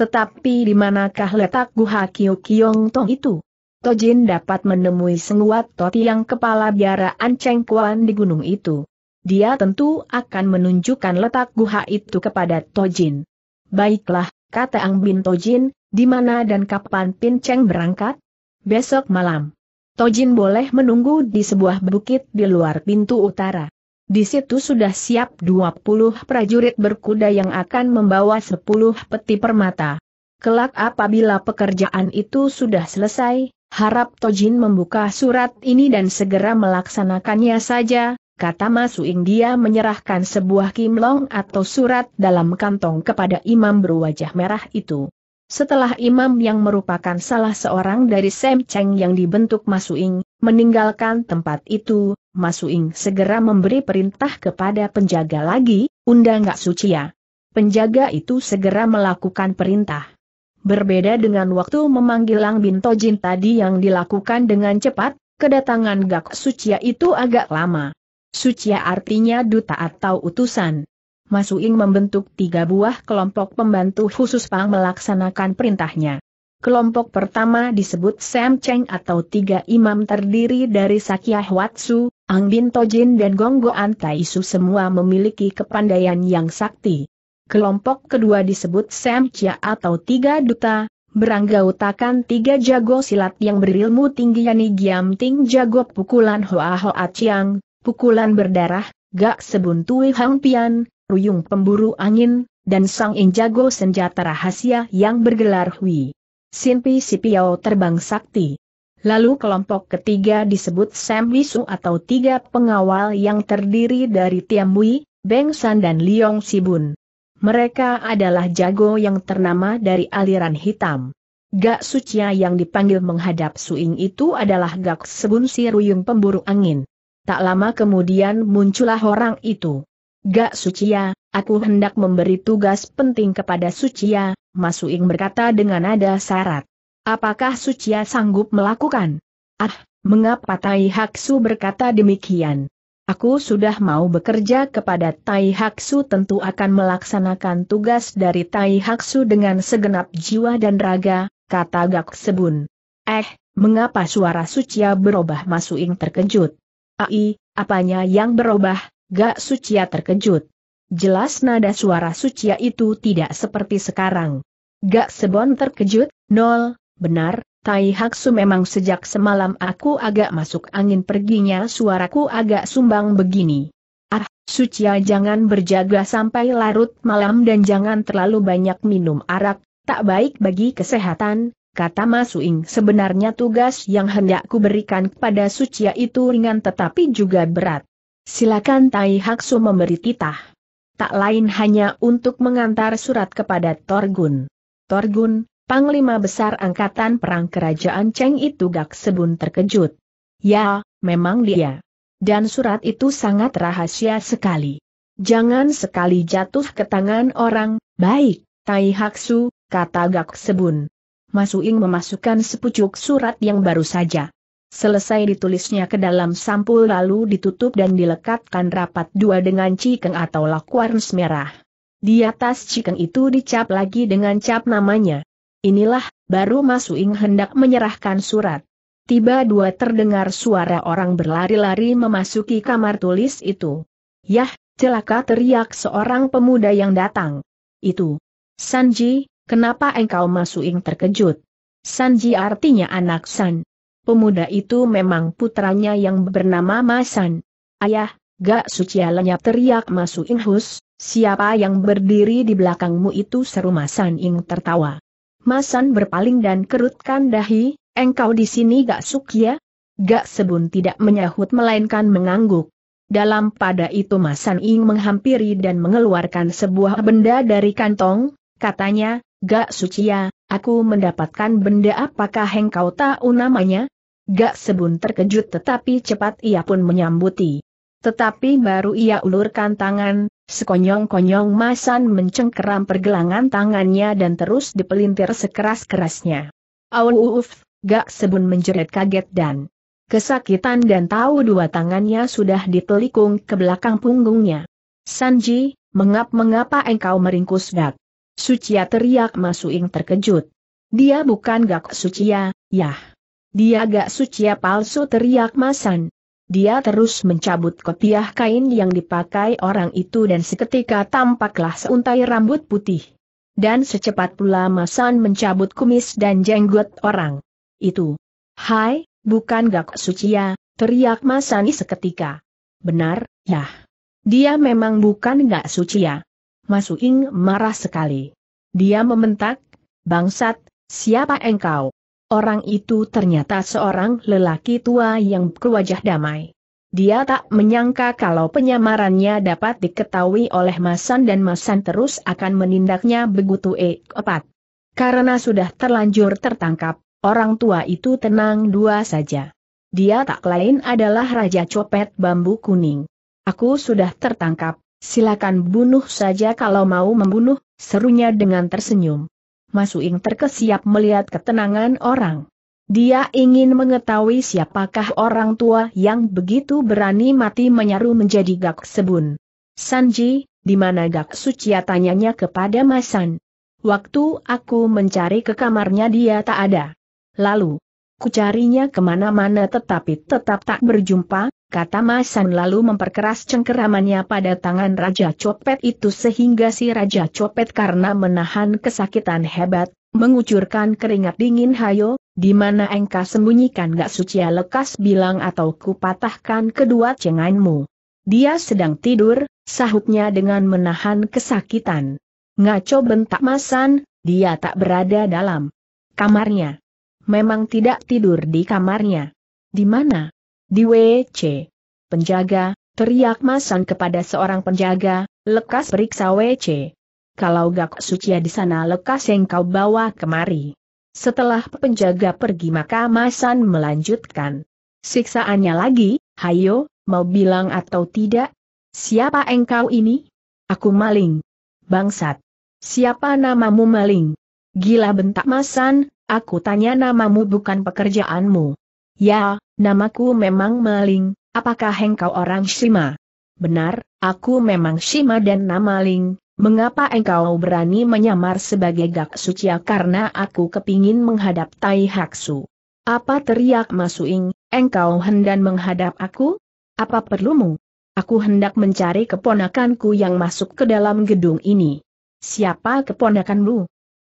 Tetapi di manakah letak Guha Kyokyong Tong itu? Tojin dapat menemui Senguat Toti yang kepala biara Anceng Kuan di gunung itu. Dia tentu akan menunjukkan letak guha itu kepada Tojin. Baiklah, kata Ang Bin Tojin, di mana dan kapan Pin Cheng berangkat? Besok malam. Tojin boleh menunggu di sebuah bukit di luar pintu utara. Di situ sudah siap 20 prajurit berkuda yang akan membawa 10 peti permata. Kelak apabila pekerjaan itu sudah selesai, harap Tojin membuka surat ini dan segera melaksanakannya saja, kata Masuing dia menyerahkan sebuah kimlong atau surat dalam kantong kepada imam berwajah merah itu. Setelah imam yang merupakan salah seorang dari Sam Cheng yang dibentuk Masuing, meninggalkan tempat itu, Masuing segera memberi perintah kepada penjaga lagi, undang Gak Sucia. Ya? Penjaga itu segera melakukan perintah. Berbeda dengan waktu memanggil Lang Binto Jin tadi yang dilakukan dengan cepat, kedatangan Gak Sucia itu agak lama. Sucia artinya duta atau utusan. Masuing membentuk tiga buah kelompok pembantu khusus Pang melaksanakan perintahnya. Kelompok pertama disebut Sam Cheng atau tiga imam terdiri dari Sakya Watsu, Ang Bin Tojin dan Gonggo Antaisu semua memiliki kepandaian yang sakti. Kelompok kedua disebut Sam Chia atau tiga duta, beranggautakan tiga jago silat yang berilmu tinggi Yani Giam Ting jago pukulan Hoa Hoa Chiang, pukulan berdarah, Gak Sebun Tui Hang Pian, Ruyung Pemburu Angin, dan Sang Injago Senjata Rahasia yang bergelar Hui. Sinpi Sipiao Terbang Sakti. Lalu kelompok ketiga disebut Sam Wisu atau tiga pengawal yang terdiri dari Tiam Wui, Beng San dan Liong Sibun. Mereka adalah jago yang ternama dari aliran hitam. Gak sucia yang dipanggil menghadap Suing itu adalah Gak Sebun si Ruyung Pemburu Angin. Tak lama kemudian muncullah orang itu. Gak Sucia, ya, aku hendak memberi tugas penting kepada Sucia, ya, Masuing berkata dengan nada syarat. Apakah Sucia ya sanggup melakukan? Ah, mengapa Tai Haksu berkata demikian? Aku sudah mau bekerja kepada Tai Haksu tentu akan melaksanakan tugas dari Tai Haksu dengan segenap jiwa dan raga, kata Gak Sebun. Eh, mengapa suara Sucia berubah Masuing terkejut? Ai, apanya yang berubah, Gak Sucia terkejut. Jelas nada suara Sucia itu tidak seperti sekarang. Gak Sebon terkejut, nol, benar, Tai Haksu memang sejak semalam aku agak masuk angin perginya suaraku agak sumbang begini. Ah, Sucia jangan berjaga sampai larut malam dan jangan terlalu banyak minum arak, tak baik bagi kesehatan, kata Masuing. Sebenarnya tugas yang hendak berikan kepada Sucia itu ringan tetapi juga berat silakan Tai Haksu memberi titah. Tak lain hanya untuk mengantar surat kepada Torgun. Torgun, Panglima Besar Angkatan Perang Kerajaan Cheng itu gak sebun terkejut. Ya, memang dia. Dan surat itu sangat rahasia sekali. Jangan sekali jatuh ke tangan orang, baik, Tai Haksu, kata Gak Sebun. Masuing memasukkan sepucuk surat yang baru saja Selesai ditulisnya ke dalam sampul lalu ditutup dan dilekatkan rapat dua dengan cikeng atau lak merah. Di atas cikeng itu dicap lagi dengan cap namanya. Inilah, baru Uing hendak menyerahkan surat. Tiba dua terdengar suara orang berlari-lari memasuki kamar tulis itu. Yah, celaka teriak seorang pemuda yang datang. Itu. Sanji, kenapa engkau Uing terkejut? Sanji artinya anak San. Pemuda itu memang putranya yang bernama Masan. Ayah, gak suci alanya teriak masuk Inghus, siapa yang berdiri di belakangmu itu seru Masan Ing tertawa. Masan berpaling dan kerutkan dahi, engkau di sini gak suki ya? Gak sebun tidak menyahut melainkan mengangguk. Dalam pada itu Masan Ing menghampiri dan mengeluarkan sebuah benda dari kantong, katanya, Gak Sucia, ya, aku mendapatkan benda apakah engkau tahu namanya? Gak Sebun terkejut tetapi cepat ia pun menyambuti. Tetapi baru ia ulurkan tangan, sekonyong-konyong Masan mencengkeram pergelangan tangannya dan terus dipelintir sekeras-kerasnya. Awuuf, Gak Sebun menjerit kaget dan kesakitan dan tahu dua tangannya sudah ditelikung ke belakang punggungnya. Sanji, mengap-mengapa engkau meringkus Gak? Sucia teriak Masuing terkejut. Dia bukan gak sucia, yah. Dia gak sucia palsu teriak Masan. Dia terus mencabut kopiah kain yang dipakai orang itu dan seketika tampaklah seuntai rambut putih. Dan secepat pula Masan mencabut kumis dan jenggot orang. Itu. Hai, bukan gak sucia, teriak Masan seketika. Benar, yah. Dia memang bukan gak sucia. Masuing marah sekali. Dia mementak, bangsat, siapa engkau? Orang itu ternyata seorang lelaki tua yang berwajah damai. Dia tak menyangka kalau penyamarannya dapat diketahui oleh Masan dan Masan terus akan menindaknya begitu cepat. Karena sudah terlanjur tertangkap, orang tua itu tenang dua saja. Dia tak lain adalah Raja Copet Bambu Kuning. Aku sudah tertangkap, Silakan bunuh saja kalau mau membunuh, serunya dengan tersenyum. Masuing terkesiap melihat ketenangan orang. Dia ingin mengetahui siapakah orang tua yang begitu berani mati menyaru menjadi Gak Sebun. Sanji, di mana Gak suci? tanyanya kepada Masan. Waktu aku mencari ke kamarnya dia tak ada. Lalu, Kucarinya kemana-mana tetapi tetap tak berjumpa, kata Masan lalu memperkeras cengkeramannya pada tangan Raja Copet itu sehingga si Raja Copet karena menahan kesakitan hebat, mengucurkan keringat dingin hayo, di mana engkau sembunyikan gak suci? lekas bilang atau kupatahkan kedua cengainmu. Dia sedang tidur, sahutnya dengan menahan kesakitan. Ngaco bentak Masan, dia tak berada dalam kamarnya. Memang tidak tidur di kamarnya. Di mana? Di WC. Penjaga, teriak Masan kepada seorang penjaga, lekas periksa WC. Kalau gak suci di sana lekas yang kau bawa kemari. Setelah penjaga pergi maka Masan melanjutkan. Siksaannya lagi, hayo, mau bilang atau tidak? Siapa engkau ini? Aku maling. Bangsat. Siapa namamu maling? Gila bentak Masan, aku tanya namamu bukan pekerjaanmu. Ya, namaku memang maling, apakah engkau orang Shima? Benar, aku memang Shima dan nama Ling, mengapa engkau berani menyamar sebagai Gak Sucia karena aku kepingin menghadap Tai Haksu? Apa teriak Masuing, engkau hendak menghadap aku? Apa perlumu? Aku hendak mencari keponakanku yang masuk ke dalam gedung ini. Siapa keponakanmu?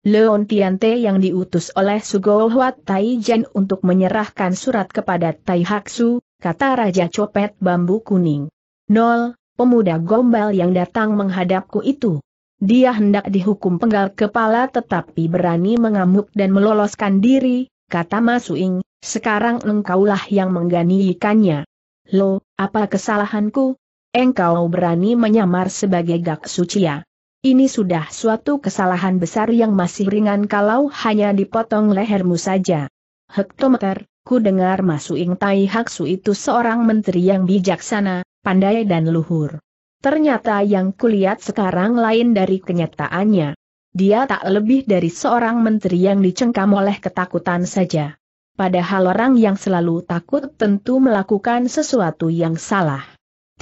Leon Tiante yang diutus oleh Sugo Huat Tai Jen untuk menyerahkan surat kepada Tai Haksu, kata Raja Copet Bambu Kuning. Nol, pemuda gombal yang datang menghadapku itu. Dia hendak dihukum penggal kepala tetapi berani mengamuk dan meloloskan diri, kata Masuing, sekarang engkaulah yang mengganiikannya. Lo, apa kesalahanku? Engkau berani menyamar sebagai Gak suci ya? Ini sudah suatu kesalahan besar yang masih ringan kalau hanya dipotong lehermu saja. Hektometer, ku dengar Masu Ing Tai Haksu itu seorang menteri yang bijaksana, pandai dan luhur. Ternyata yang kulihat sekarang lain dari kenyataannya. Dia tak lebih dari seorang menteri yang dicengkam oleh ketakutan saja. Padahal orang yang selalu takut tentu melakukan sesuatu yang salah.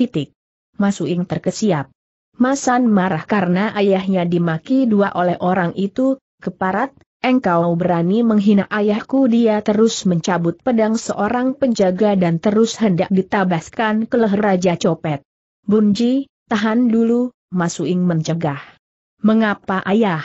Titik. Masu Ing terkesiap. Masan marah karena ayahnya dimaki dua oleh orang itu, keparat, engkau berani menghina ayahku dia terus mencabut pedang seorang penjaga dan terus hendak ditabaskan ke leher Raja Copet. Bunji, tahan dulu, Masuing mencegah. Mengapa ayah?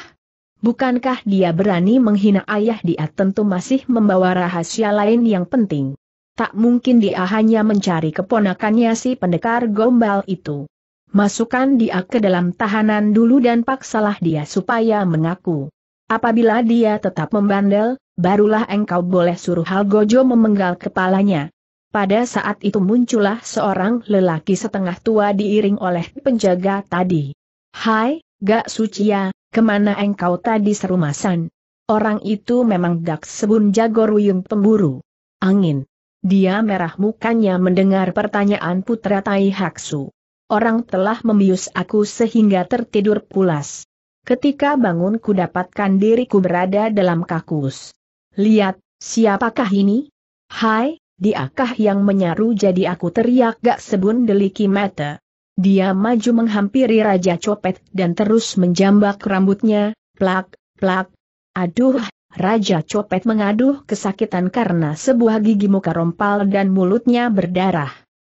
Bukankah dia berani menghina ayah dia tentu masih membawa rahasia lain yang penting. Tak mungkin dia hanya mencari keponakannya si pendekar gombal itu. Masukkan dia ke dalam tahanan dulu dan paksalah dia supaya mengaku. Apabila dia tetap membandel, barulah engkau boleh suruh hal gojo memenggal kepalanya. Pada saat itu muncullah seorang lelaki setengah tua diiring oleh penjaga tadi. Hai, Gak Sucia, ya, kemana engkau tadi serumasan? Orang itu memang Gak Sebun Jago Ruyung pemburu. Angin. Dia merah mukanya mendengar pertanyaan putra Tai Haksu orang telah membius aku sehingga tertidur pulas. Ketika bangun ku dapatkan diriku berada dalam kakus. Lihat, siapakah ini? Hai, diakah yang menyaru jadi aku teriak gak sebun deliki mata. Dia maju menghampiri Raja Copet dan terus menjambak rambutnya, plak, plak. Aduh, Raja Copet mengaduh kesakitan karena sebuah gigi muka rompal dan mulutnya berdarah.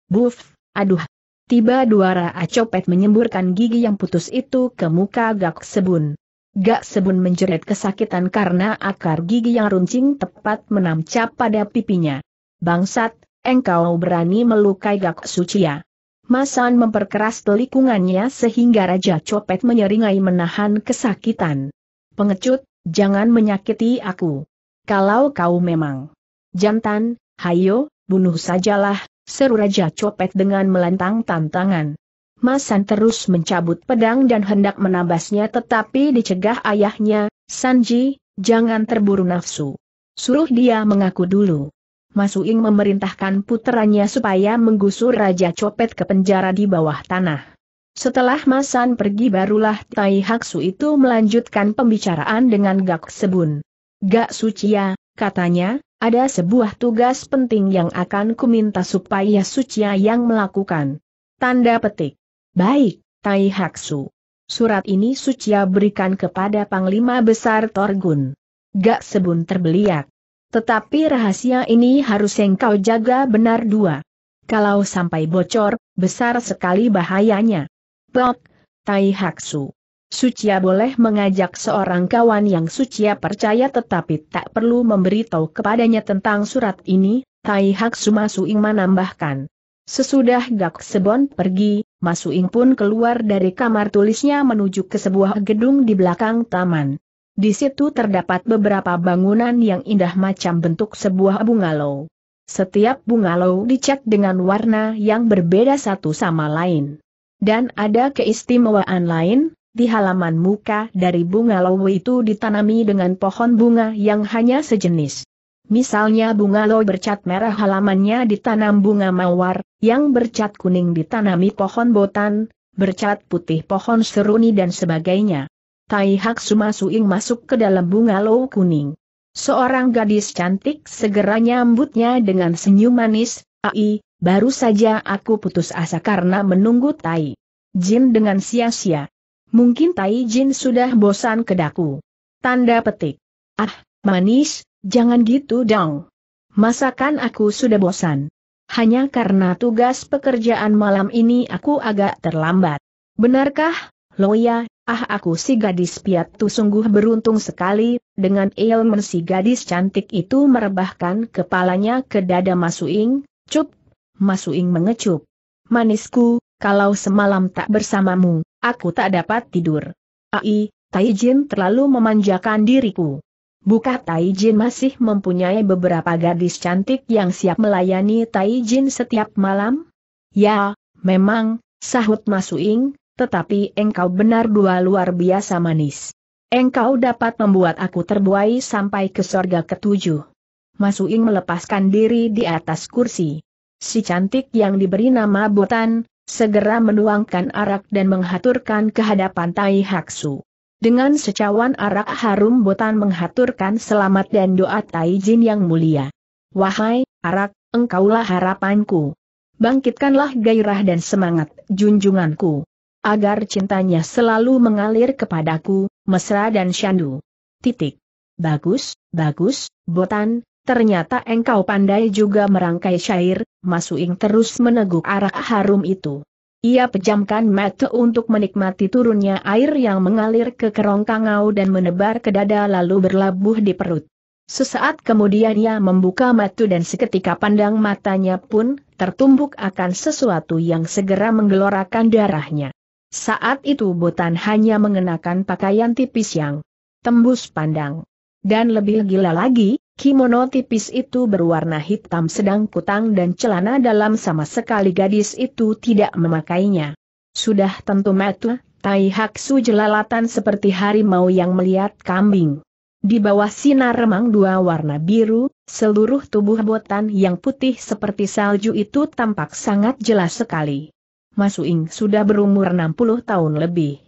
Buf, aduh, Tiba dua raa copet menyemburkan gigi yang putus itu ke muka Gak Sebun. Gak Sebun menjerit kesakitan karena akar gigi yang runcing tepat menancap pada pipinya. Bangsat, engkau berani melukai Gak Sucia. Masan memperkeras telikungannya sehingga Raja Copet menyeringai menahan kesakitan. Pengecut, jangan menyakiti aku. Kalau kau memang jantan, hayo, bunuh sajalah, seru Raja Copet dengan melantang tantangan. Masan terus mencabut pedang dan hendak menabasnya tetapi dicegah ayahnya, Sanji, jangan terburu nafsu. Suruh dia mengaku dulu. Masuing memerintahkan puteranya supaya menggusur Raja Copet ke penjara di bawah tanah. Setelah Masan pergi barulah Tai Haksu itu melanjutkan pembicaraan dengan Gak Sebun. Gak Sucia, ya, katanya, ada sebuah tugas penting yang akan kuminta supaya Sucia yang melakukan. Tanda petik. Baik, Tai Haksu. Surat ini Sucia berikan kepada Panglima Besar Torgun. Gak sebun terbeliak. Tetapi rahasia ini harus engkau jaga benar dua. Kalau sampai bocor, besar sekali bahayanya. Pok, Tai Haksu. Sucia boleh mengajak seorang kawan yang Sucia percaya tetapi tak perlu memberitahu kepadanya tentang surat ini, Tai Hak Suma Sumasuing menambahkan. Sesudah Gak Sebon pergi, Masuing pun keluar dari kamar tulisnya menuju ke sebuah gedung di belakang taman. Di situ terdapat beberapa bangunan yang indah macam bentuk sebuah bungalow. Setiap bungalow dicat dengan warna yang berbeda satu sama lain. Dan ada keistimewaan lain, di halaman muka dari bunga lowo itu ditanami dengan pohon bunga yang hanya sejenis. Misalnya bunga lowe bercat merah halamannya ditanam bunga mawar, yang bercat kuning ditanami pohon botan, bercat putih pohon seruni dan sebagainya. Tai Hak Sumasuing masuk ke dalam bunga lowe kuning. Seorang gadis cantik segera nyambutnya dengan senyum manis, Ai, baru saja aku putus asa karena menunggu Tai. Jin dengan sia-sia. Mungkin Tai Jin sudah bosan kedaku. Tanda petik. Ah, manis, jangan gitu dong. Masakan aku sudah bosan. Hanya karena tugas pekerjaan malam ini aku agak terlambat. Benarkah, Loya, ah aku si gadis piatu sungguh beruntung sekali, dengan ilmen si gadis cantik itu merebahkan kepalanya ke dada Masuing, cup, Masuing mengecup. Manisku, kalau semalam tak bersamamu, Aku tak dapat tidur. Ai, Taijin terlalu memanjakan diriku. Buka Taijin masih mempunyai beberapa gadis cantik yang siap melayani Taijin setiap malam? Ya, memang, sahut Masuing, tetapi engkau benar dua luar biasa manis. Engkau dapat membuat aku terbuai sampai ke sorga ketujuh. Masuing melepaskan diri di atas kursi. Si cantik yang diberi nama Botan, segera menuangkan arak dan menghaturkan kehadapan hadapan Tai Haksu. Dengan secawan arak harum botan menghaturkan selamat dan doa Tai Jin yang mulia. Wahai, arak, engkaulah harapanku. Bangkitkanlah gairah dan semangat, junjunganku. Agar cintanya selalu mengalir kepadaku, mesra dan syandu. Titik. Bagus, bagus, botan, Ternyata engkau pandai juga merangkai syair, Masuing terus meneguk arah harum itu. Ia pejamkan mata untuk menikmati turunnya air yang mengalir ke kerongkangau dan menebar ke dada lalu berlabuh di perut. Sesaat kemudian ia membuka mata dan seketika pandang matanya pun tertumbuk akan sesuatu yang segera menggelorakan darahnya. Saat itu Botan hanya mengenakan pakaian tipis yang tembus pandang. Dan lebih gila lagi, Kimono tipis itu berwarna hitam sedang kutang dan celana dalam sama sekali gadis itu tidak memakainya. Sudah tentu metu, Tai Haksu jelalatan seperti harimau yang melihat kambing. Di bawah sinar remang dua warna biru, seluruh tubuh botan yang putih seperti salju itu tampak sangat jelas sekali. Masuing sudah berumur 60 tahun lebih.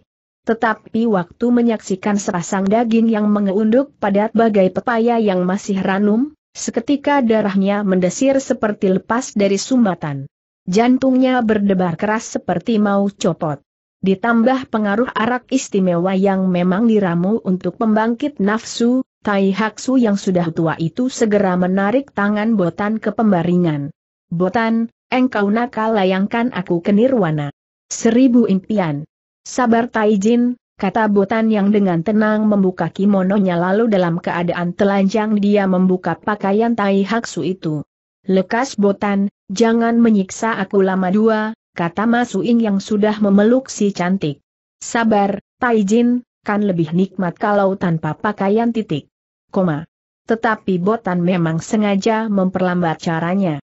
Tetapi waktu menyaksikan sepasang daging yang mengeunduk padat bagai pepaya yang masih ranum, seketika darahnya mendesir seperti lepas dari sumbatan. Jantungnya berdebar keras seperti mau copot. Ditambah pengaruh arak istimewa yang memang diramu untuk pembangkit nafsu, Tai Haksu yang sudah tua itu segera menarik tangan Botan ke pembaringan. Botan, engkau nakal layangkan aku ke Nirwana. Seribu impian. Sabar Taijin, kata Botan yang dengan tenang membuka kimononya lalu dalam keadaan telanjang dia membuka pakaian Tai Haksu itu. Lekas Botan, jangan menyiksa aku lama dua, kata Masuing yang sudah memeluk si cantik. Sabar, Taijin, kan lebih nikmat kalau tanpa pakaian titik. Koma. Tetapi Botan memang sengaja memperlambat caranya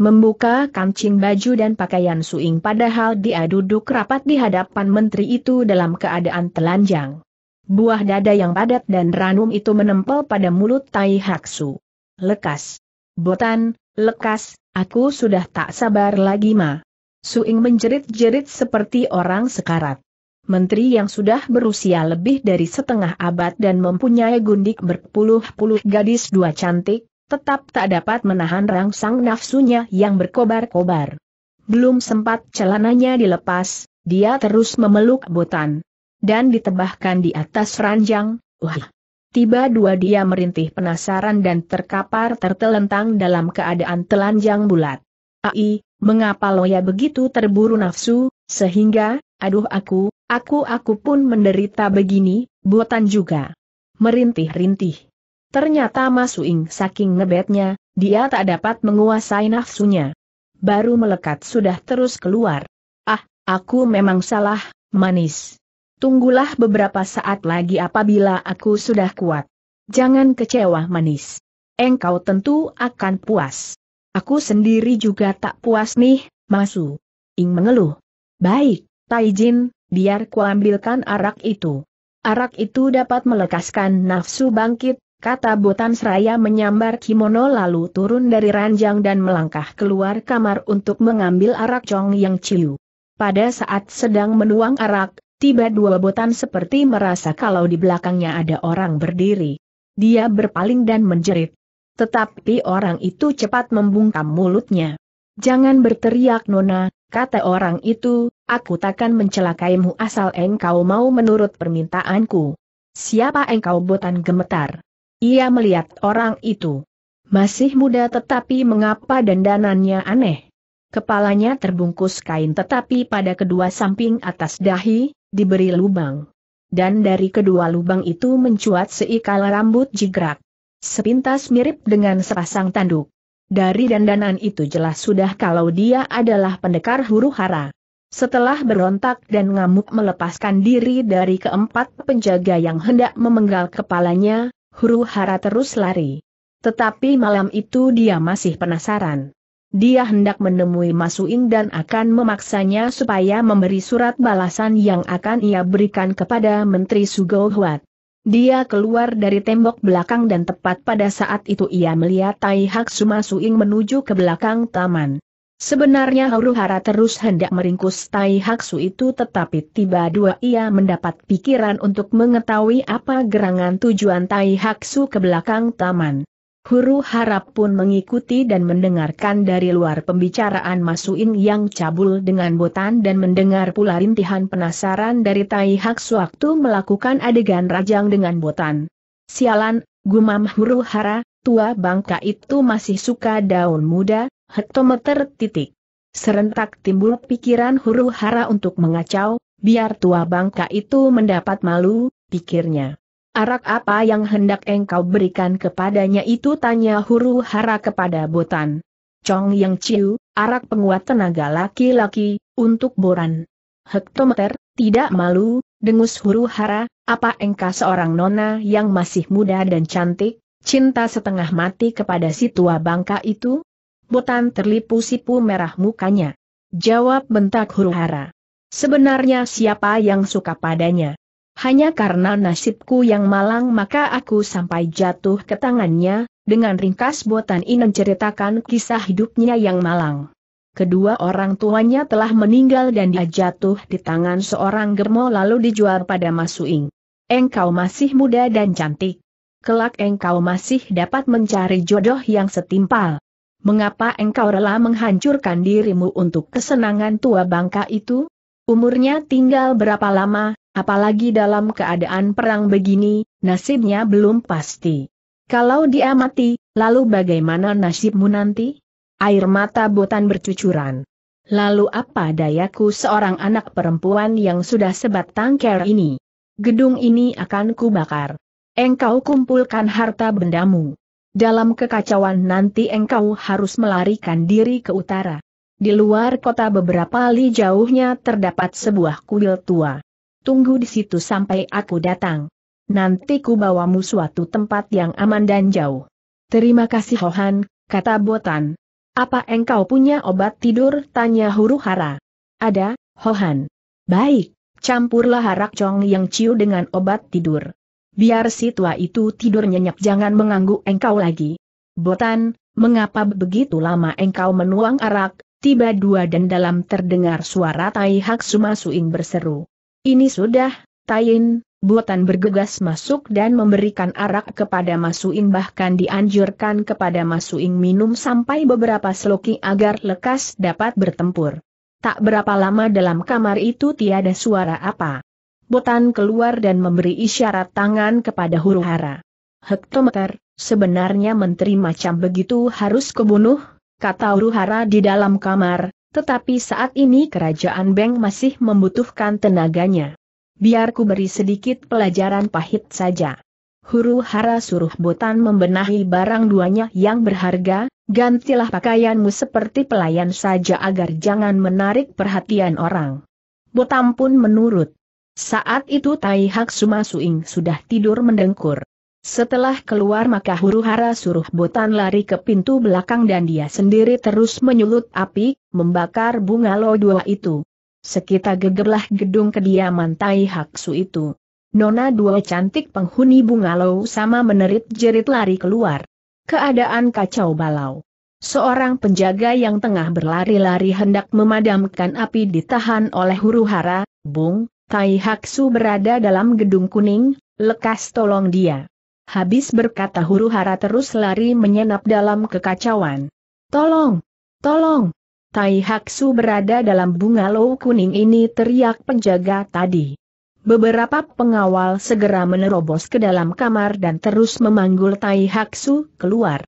membuka kancing baju dan pakaian Suing padahal dia duduk rapat di hadapan menteri itu dalam keadaan telanjang. Buah dada yang padat dan ranum itu menempel pada mulut Tai Haksu. Lekas. Botan, lekas, aku sudah tak sabar lagi ma. Suing menjerit-jerit seperti orang sekarat. Menteri yang sudah berusia lebih dari setengah abad dan mempunyai gundik berpuluh-puluh gadis dua cantik, tetap tak dapat menahan rangsang nafsunya yang berkobar-kobar. Belum sempat celananya dilepas, dia terus memeluk botan. Dan ditebahkan di atas ranjang, wah. Tiba dua dia merintih penasaran dan terkapar tertelentang dalam keadaan telanjang bulat. Ai, mengapa Loya begitu terburu nafsu, sehingga, aduh aku, aku-aku pun menderita begini, botan juga. Merintih-rintih. Ternyata Masuing saking ngebetnya, dia tak dapat menguasai nafsunya. Baru melekat sudah terus keluar. Ah, aku memang salah, manis. Tunggulah beberapa saat lagi apabila aku sudah kuat. Jangan kecewa manis. Engkau tentu akan puas. Aku sendiri juga tak puas nih, Masu. Ing mengeluh. Baik, Taijin, biar kuambilkan arak itu. Arak itu dapat melekaskan nafsu bangkit, kata Botan Seraya menyambar kimono lalu turun dari ranjang dan melangkah keluar kamar untuk mengambil arak Chong Yang Chiu. Pada saat sedang menuang arak, tiba dua Botan seperti merasa kalau di belakangnya ada orang berdiri. Dia berpaling dan menjerit. Tetapi orang itu cepat membungkam mulutnya. Jangan berteriak Nona, kata orang itu, aku takkan mencelakaimu asal engkau mau menurut permintaanku. Siapa engkau Botan gemetar? Ia melihat orang itu. Masih muda tetapi mengapa dandanannya aneh. Kepalanya terbungkus kain tetapi pada kedua samping atas dahi, diberi lubang. Dan dari kedua lubang itu mencuat seikal rambut jigrak. Sepintas mirip dengan sepasang tanduk. Dari dandanan itu jelas sudah kalau dia adalah pendekar huru hara. Setelah berontak dan ngamuk melepaskan diri dari keempat penjaga yang hendak memenggal kepalanya, huru hara terus lari. Tetapi malam itu dia masih penasaran. Dia hendak menemui Masuing dan akan memaksanya supaya memberi surat balasan yang akan ia berikan kepada Menteri Sugohuat. Dia keluar dari tembok belakang dan tepat pada saat itu ia melihat Tai Hak Sumasuing menuju ke belakang taman. Sebenarnya huru-hara terus hendak meringkus Tai Haksu itu tetapi tiba dua ia mendapat pikiran untuk mengetahui apa gerangan tujuan Tai Haksu ke belakang taman. Huru-hara pun mengikuti dan mendengarkan dari luar pembicaraan Masuin yang cabul dengan botan dan mendengar pula rintihan penasaran dari Tai Haksu waktu melakukan adegan rajang dengan botan. Sialan, gumam huru-hara, tua bangka itu masih suka daun muda, hektometer titik. Serentak timbul pikiran huru hara untuk mengacau, biar tua bangka itu mendapat malu, pikirnya. Arak apa yang hendak engkau berikan kepadanya itu tanya huru hara kepada Botan. Chong Yang ciu, arak penguat tenaga laki-laki, untuk boran. Hektometer, tidak malu, dengus huru hara, apa engkau seorang nona yang masih muda dan cantik, cinta setengah mati kepada si tua bangka itu? Botan terlipu sipu merah mukanya. Jawab bentak huru-hara. Sebenarnya siapa yang suka padanya? Hanya karena nasibku yang malang maka aku sampai jatuh ke tangannya, dengan ringkas Botan ini menceritakan kisah hidupnya yang malang. Kedua orang tuanya telah meninggal dan dia jatuh di tangan seorang germo lalu dijual pada Masuing. Engkau masih muda dan cantik kelak engkau masih dapat mencari jodoh yang setimpal. Mengapa engkau rela menghancurkan dirimu untuk kesenangan tua bangka itu? Umurnya tinggal berapa lama, apalagi dalam keadaan perang begini, nasibnya belum pasti. Kalau dia mati, lalu bagaimana nasibmu nanti? Air mata botan bercucuran. Lalu apa dayaku seorang anak perempuan yang sudah sebatang kera ini? Gedung ini akan kubakar. Engkau kumpulkan harta bendamu. Dalam kekacauan nanti engkau harus melarikan diri ke utara. Di luar kota beberapa li jauhnya terdapat sebuah kuil tua. Tunggu di situ sampai aku datang. Nanti ku bawamu suatu tempat yang aman dan jauh. Terima kasih Hohan, kata Botan. Apa engkau punya obat tidur? Tanya huru hara. Ada, Hohan. Baik, campurlah harak cong yang ciu dengan obat tidur. Biar si tua itu tidur nyenyak jangan mengganggu engkau lagi. Botan, mengapa begitu lama engkau menuang arak? Tiba dua dan dalam terdengar suara Tai Hak Sumasuing berseru. Ini sudah, Taiin, Botan bergegas masuk dan memberikan arak kepada Masuing bahkan dianjurkan kepada Masuing minum sampai beberapa seloki agar lekas dapat bertempur. Tak berapa lama dalam kamar itu tiada suara apa. Botan keluar dan memberi isyarat tangan kepada huru hara. Hektometer, sebenarnya menteri macam begitu harus kebunuh, kata huru hara di dalam kamar, tetapi saat ini kerajaan Beng masih membutuhkan tenaganya. Biarku beri sedikit pelajaran pahit saja. Huru hara suruh Botan membenahi barang duanya yang berharga, gantilah pakaianmu seperti pelayan saja agar jangan menarik perhatian orang. Botan pun menurut. Saat itu Tai Hak Suing sudah tidur mendengkur. Setelah keluar maka huru hara suruh botan lari ke pintu belakang dan dia sendiri terus menyulut api, membakar bungalow dua itu. Sekitar gegerlah gedung kediaman Tai Su itu. Nona dua cantik penghuni bungalow sama menerit jerit lari keluar. Keadaan kacau balau. Seorang penjaga yang tengah berlari-lari hendak memadamkan api ditahan oleh huru hara, Bung, Tai Haksu berada dalam gedung kuning, lekas tolong dia. Habis berkata huru hara terus lari menyenap dalam kekacauan. Tolong! Tolong! Tai Haksu berada dalam bunga low kuning ini teriak penjaga tadi. Beberapa pengawal segera menerobos ke dalam kamar dan terus memanggul Tai Haksu keluar.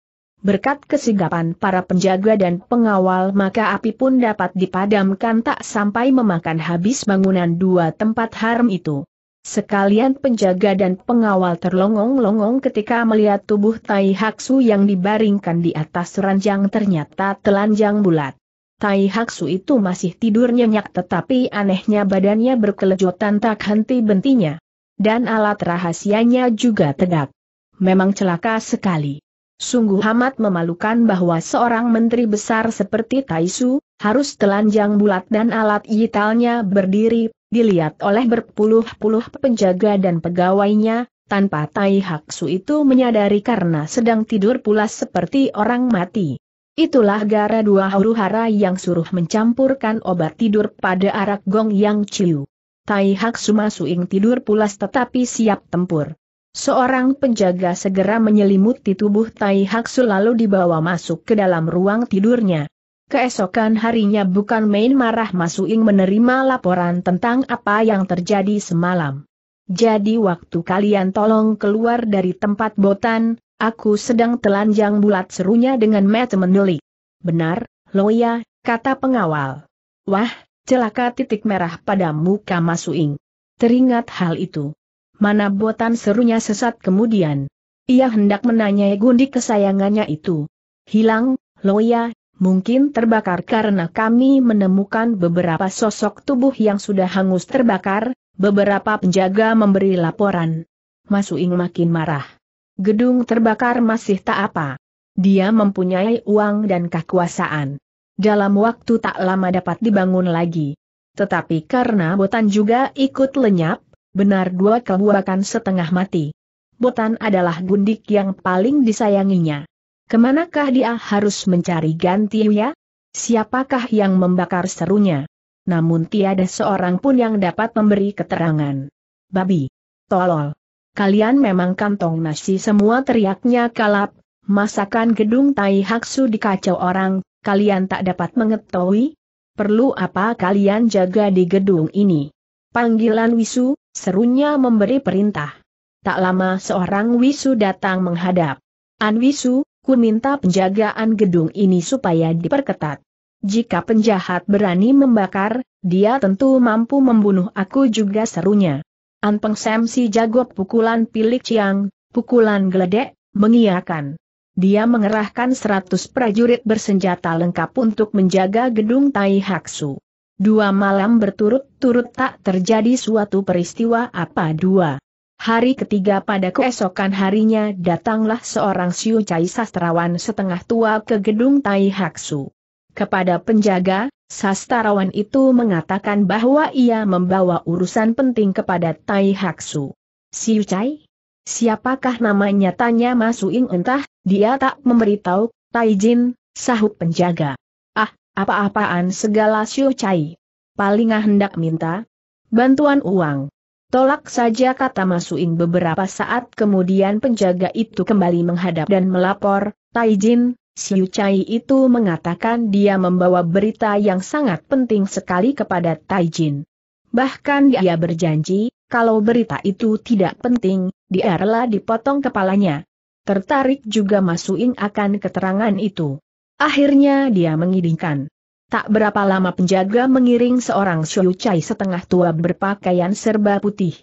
Berkat kesigapan para penjaga dan pengawal maka api pun dapat dipadamkan tak sampai memakan habis bangunan dua tempat haram itu. Sekalian penjaga dan pengawal terlongong-longong ketika melihat tubuh Tai Haksu yang dibaringkan di atas ranjang ternyata telanjang bulat. Tai Haksu itu masih tidur nyenyak tetapi anehnya badannya berkelejotan tak henti bentinya. Dan alat rahasianya juga tegak. Memang celaka sekali. Sungguh amat memalukan bahwa seorang menteri besar seperti Taisu, harus telanjang bulat dan alat yitalnya berdiri, dilihat oleh berpuluh-puluh penjaga dan pegawainya, tanpa Tai Haksu itu menyadari karena sedang tidur pulas seperti orang mati. Itulah gara dua huru-hara yang suruh mencampurkan obat tidur pada arak gong yang ciu. Tai Haksu ing tidur pulas tetapi siap tempur. Seorang penjaga segera menyelimuti tubuh Tai Haksu lalu dibawa masuk ke dalam ruang tidurnya. Keesokan harinya bukan main marah Masu Ing menerima laporan tentang apa yang terjadi semalam. Jadi waktu kalian tolong keluar dari tempat botan, aku sedang telanjang bulat serunya dengan mata mendelik. Benar, Loya, kata pengawal. Wah, celaka titik merah pada muka Masu Ing. Teringat hal itu mana botan serunya sesat kemudian. Ia hendak menanyai gundi kesayangannya itu. Hilang, Loya, mungkin terbakar karena kami menemukan beberapa sosok tubuh yang sudah hangus terbakar, beberapa penjaga memberi laporan. Masuing makin marah. Gedung terbakar masih tak apa. Dia mempunyai uang dan kekuasaan. Dalam waktu tak lama dapat dibangun lagi. Tetapi karena Botan juga ikut lenyap, benar dua kau akan setengah mati. Botan adalah gundik yang paling disayanginya. Kemanakah dia harus mencari ganti ya? Siapakah yang membakar serunya? Namun tiada seorang pun yang dapat memberi keterangan. Babi. Tolol. Kalian memang kantong nasi semua teriaknya kalap, masakan gedung Tai Haksu dikacau orang, kalian tak dapat mengetahui? Perlu apa kalian jaga di gedung ini? Panggilan Wisu, Serunya memberi perintah. Tak lama seorang wisu datang menghadap. An wisu, ku minta penjagaan gedung ini supaya diperketat. Jika penjahat berani membakar, dia tentu mampu membunuh aku juga serunya. An Peng si jago pukulan pilik ciang, pukulan geledek, mengiakan. Dia mengerahkan seratus prajurit bersenjata lengkap untuk menjaga gedung Tai Haksu. Dua malam berturut-turut tak terjadi suatu peristiwa apa dua. Hari ketiga pada keesokan harinya datanglah seorang Siu Cai sastrawan setengah tua ke gedung Tai Haksu. Kepada penjaga, sastrawan itu mengatakan bahwa ia membawa urusan penting kepada Tai Haksu. Siu Cai? Siapakah namanya tanya Masu. Ing entah, dia tak memberitahu, Tai Jin, sahut penjaga. Apa-apaan segala Siu Chai. Palingah hendak minta bantuan uang. Tolak saja kata Masuin beberapa saat kemudian penjaga itu kembali menghadap dan melapor, Taijin, Siu Chai itu mengatakan dia membawa berita yang sangat penting sekali kepada Taijin. Bahkan dia berjanji, kalau berita itu tidak penting, dia rela dipotong kepalanya. Tertarik juga Masuing akan keterangan itu. Akhirnya dia mengidingkan. Tak berapa lama penjaga mengiring seorang Chai setengah tua berpakaian serba putih.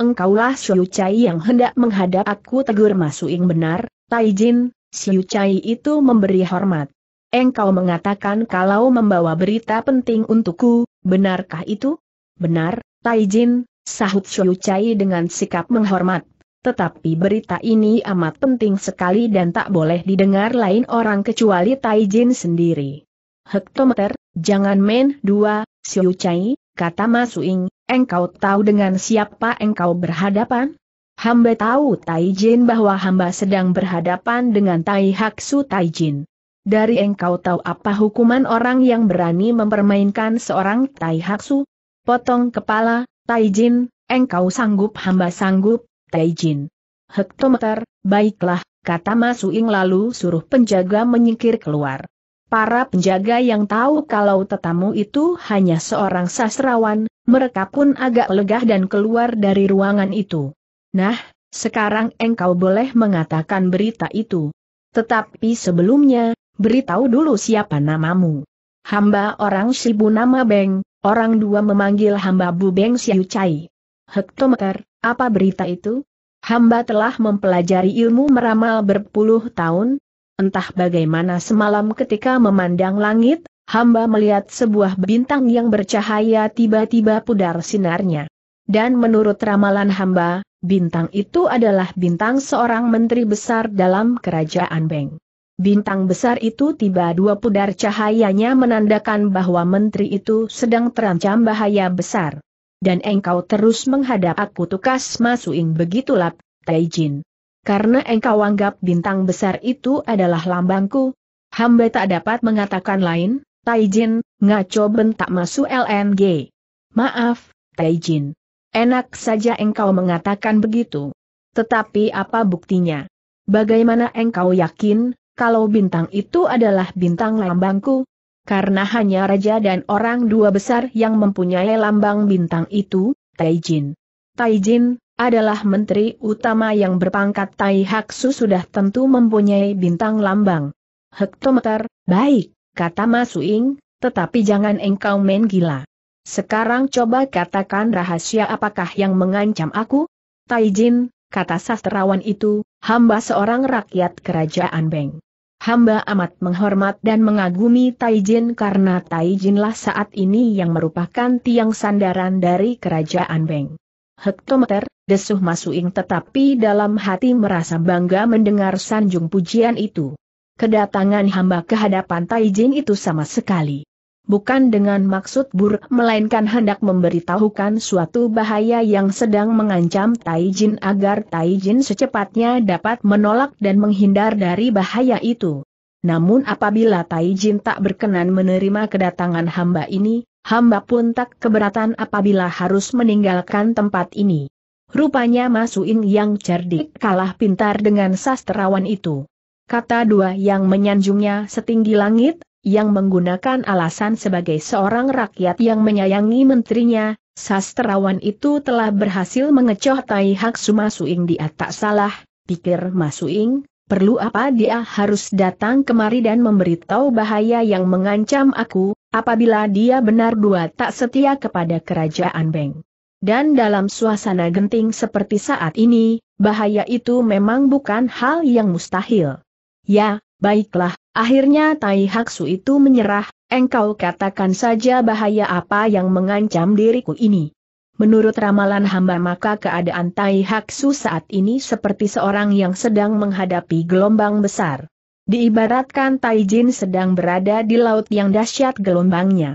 Engkaulah Chai yang hendak menghadap aku tegur ing benar, Taijin, Chai itu memberi hormat. Engkau mengatakan kalau membawa berita penting untukku, benarkah itu? Benar, Taijin, sahut Chai dengan sikap menghormat. Tetapi berita ini amat penting sekali dan tak boleh didengar lain orang kecuali Taijin sendiri. Hektometer, jangan main dua, Siu Chai, kata Masuing, engkau tahu dengan siapa engkau berhadapan? Hamba tahu Taijin bahwa hamba sedang berhadapan dengan Tai Haksu Taijin. Dari engkau tahu apa hukuman orang yang berani mempermainkan seorang Tai Haksu? Potong kepala, Taijin, engkau sanggup hamba sanggup, Taijin. Hektometer, baiklah, kata Masuing lalu suruh penjaga menyingkir keluar. Para penjaga yang tahu kalau tetamu itu hanya seorang sastrawan, mereka pun agak legah dan keluar dari ruangan itu. Nah, sekarang engkau boleh mengatakan berita itu. Tetapi sebelumnya, beritahu dulu siapa namamu. Hamba orang Shibu nama Beng, orang dua memanggil hamba Bu Beng Siu Cai. Hektometer, apa berita itu? Hamba telah mempelajari ilmu meramal berpuluh tahun. Entah bagaimana semalam ketika memandang langit, hamba melihat sebuah bintang yang bercahaya tiba-tiba pudar sinarnya. Dan menurut ramalan hamba, bintang itu adalah bintang seorang menteri besar dalam kerajaan Beng. Bintang besar itu tiba dua pudar cahayanya menandakan bahwa menteri itu sedang terancam bahaya besar dan engkau terus menghadap aku tukas masuing begitulah, Taijin. Karena engkau anggap bintang besar itu adalah lambangku, hamba tak dapat mengatakan lain, Taijin, ngaco bentak masuk LNG. Maaf, Taijin. Enak saja engkau mengatakan begitu. Tetapi apa buktinya? Bagaimana engkau yakin, kalau bintang itu adalah bintang lambangku? karena hanya raja dan orang dua besar yang mempunyai lambang bintang itu, Taijin. Taijin adalah menteri utama yang berpangkat Tai Haksu sudah tentu mempunyai bintang lambang. Hektometer, baik, kata Masuing, tetapi jangan engkau main gila. Sekarang coba katakan rahasia apakah yang mengancam aku? Taijin, kata sastrawan itu, hamba seorang rakyat kerajaan Beng hamba amat menghormat dan mengagumi Taijin karena Taijinlah saat ini yang merupakan tiang sandaran dari kerajaan Beng. Hektometer, desuh Masuing tetapi dalam hati merasa bangga mendengar sanjung pujian itu. Kedatangan hamba ke hadapan Taijin itu sama sekali bukan dengan maksud buruk melainkan hendak memberitahukan suatu bahaya yang sedang mengancam Taijin agar Taijin secepatnya dapat menolak dan menghindar dari bahaya itu. Namun apabila Taijin tak berkenan menerima kedatangan hamba ini, hamba pun tak keberatan apabila harus meninggalkan tempat ini. Rupanya Masuin yang cerdik kalah pintar dengan sastrawan itu. Kata dua yang menyanjungnya setinggi langit, yang menggunakan alasan sebagai seorang rakyat yang menyayangi menterinya, sastrawan itu telah berhasil mengecoh Tai Hak Sumasuing di atas salah, pikir Masuing, perlu apa dia harus datang kemari dan memberitahu bahaya yang mengancam aku, apabila dia benar dua tak setia kepada kerajaan Beng. Dan dalam suasana genting seperti saat ini, bahaya itu memang bukan hal yang mustahil. Ya, baiklah, Akhirnya Tai Haksu itu menyerah, engkau katakan saja bahaya apa yang mengancam diriku ini. Menurut ramalan hamba maka keadaan Tai Haksu saat ini seperti seorang yang sedang menghadapi gelombang besar. Diibaratkan Tai Jin sedang berada di laut yang dahsyat gelombangnya.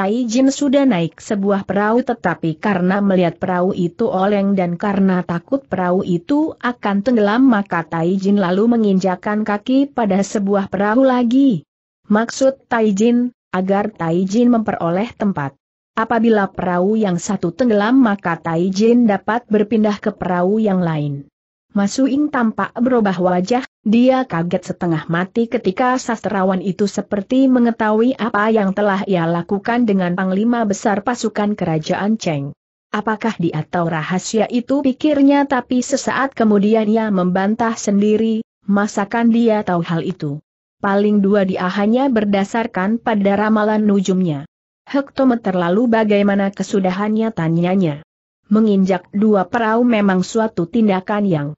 Tai Jin sudah naik sebuah perahu tetapi karena melihat perahu itu oleng dan karena takut perahu itu akan tenggelam maka Tai Jin lalu menginjakan kaki pada sebuah perahu lagi. Maksud Tai Jin, agar Tai Jin memperoleh tempat. Apabila perahu yang satu tenggelam maka Tai Jin dapat berpindah ke perahu yang lain. Masuing tampak berubah wajah, dia kaget setengah mati ketika sastrawan itu seperti mengetahui apa yang telah ia lakukan dengan panglima besar pasukan kerajaan Cheng. Apakah dia tahu rahasia itu pikirnya tapi sesaat kemudian ia membantah sendiri, masakan dia tahu hal itu. Paling dua dia hanya berdasarkan pada ramalan nujumnya. Hektometer lalu bagaimana kesudahannya tanyanya. Menginjak dua perahu memang suatu tindakan yang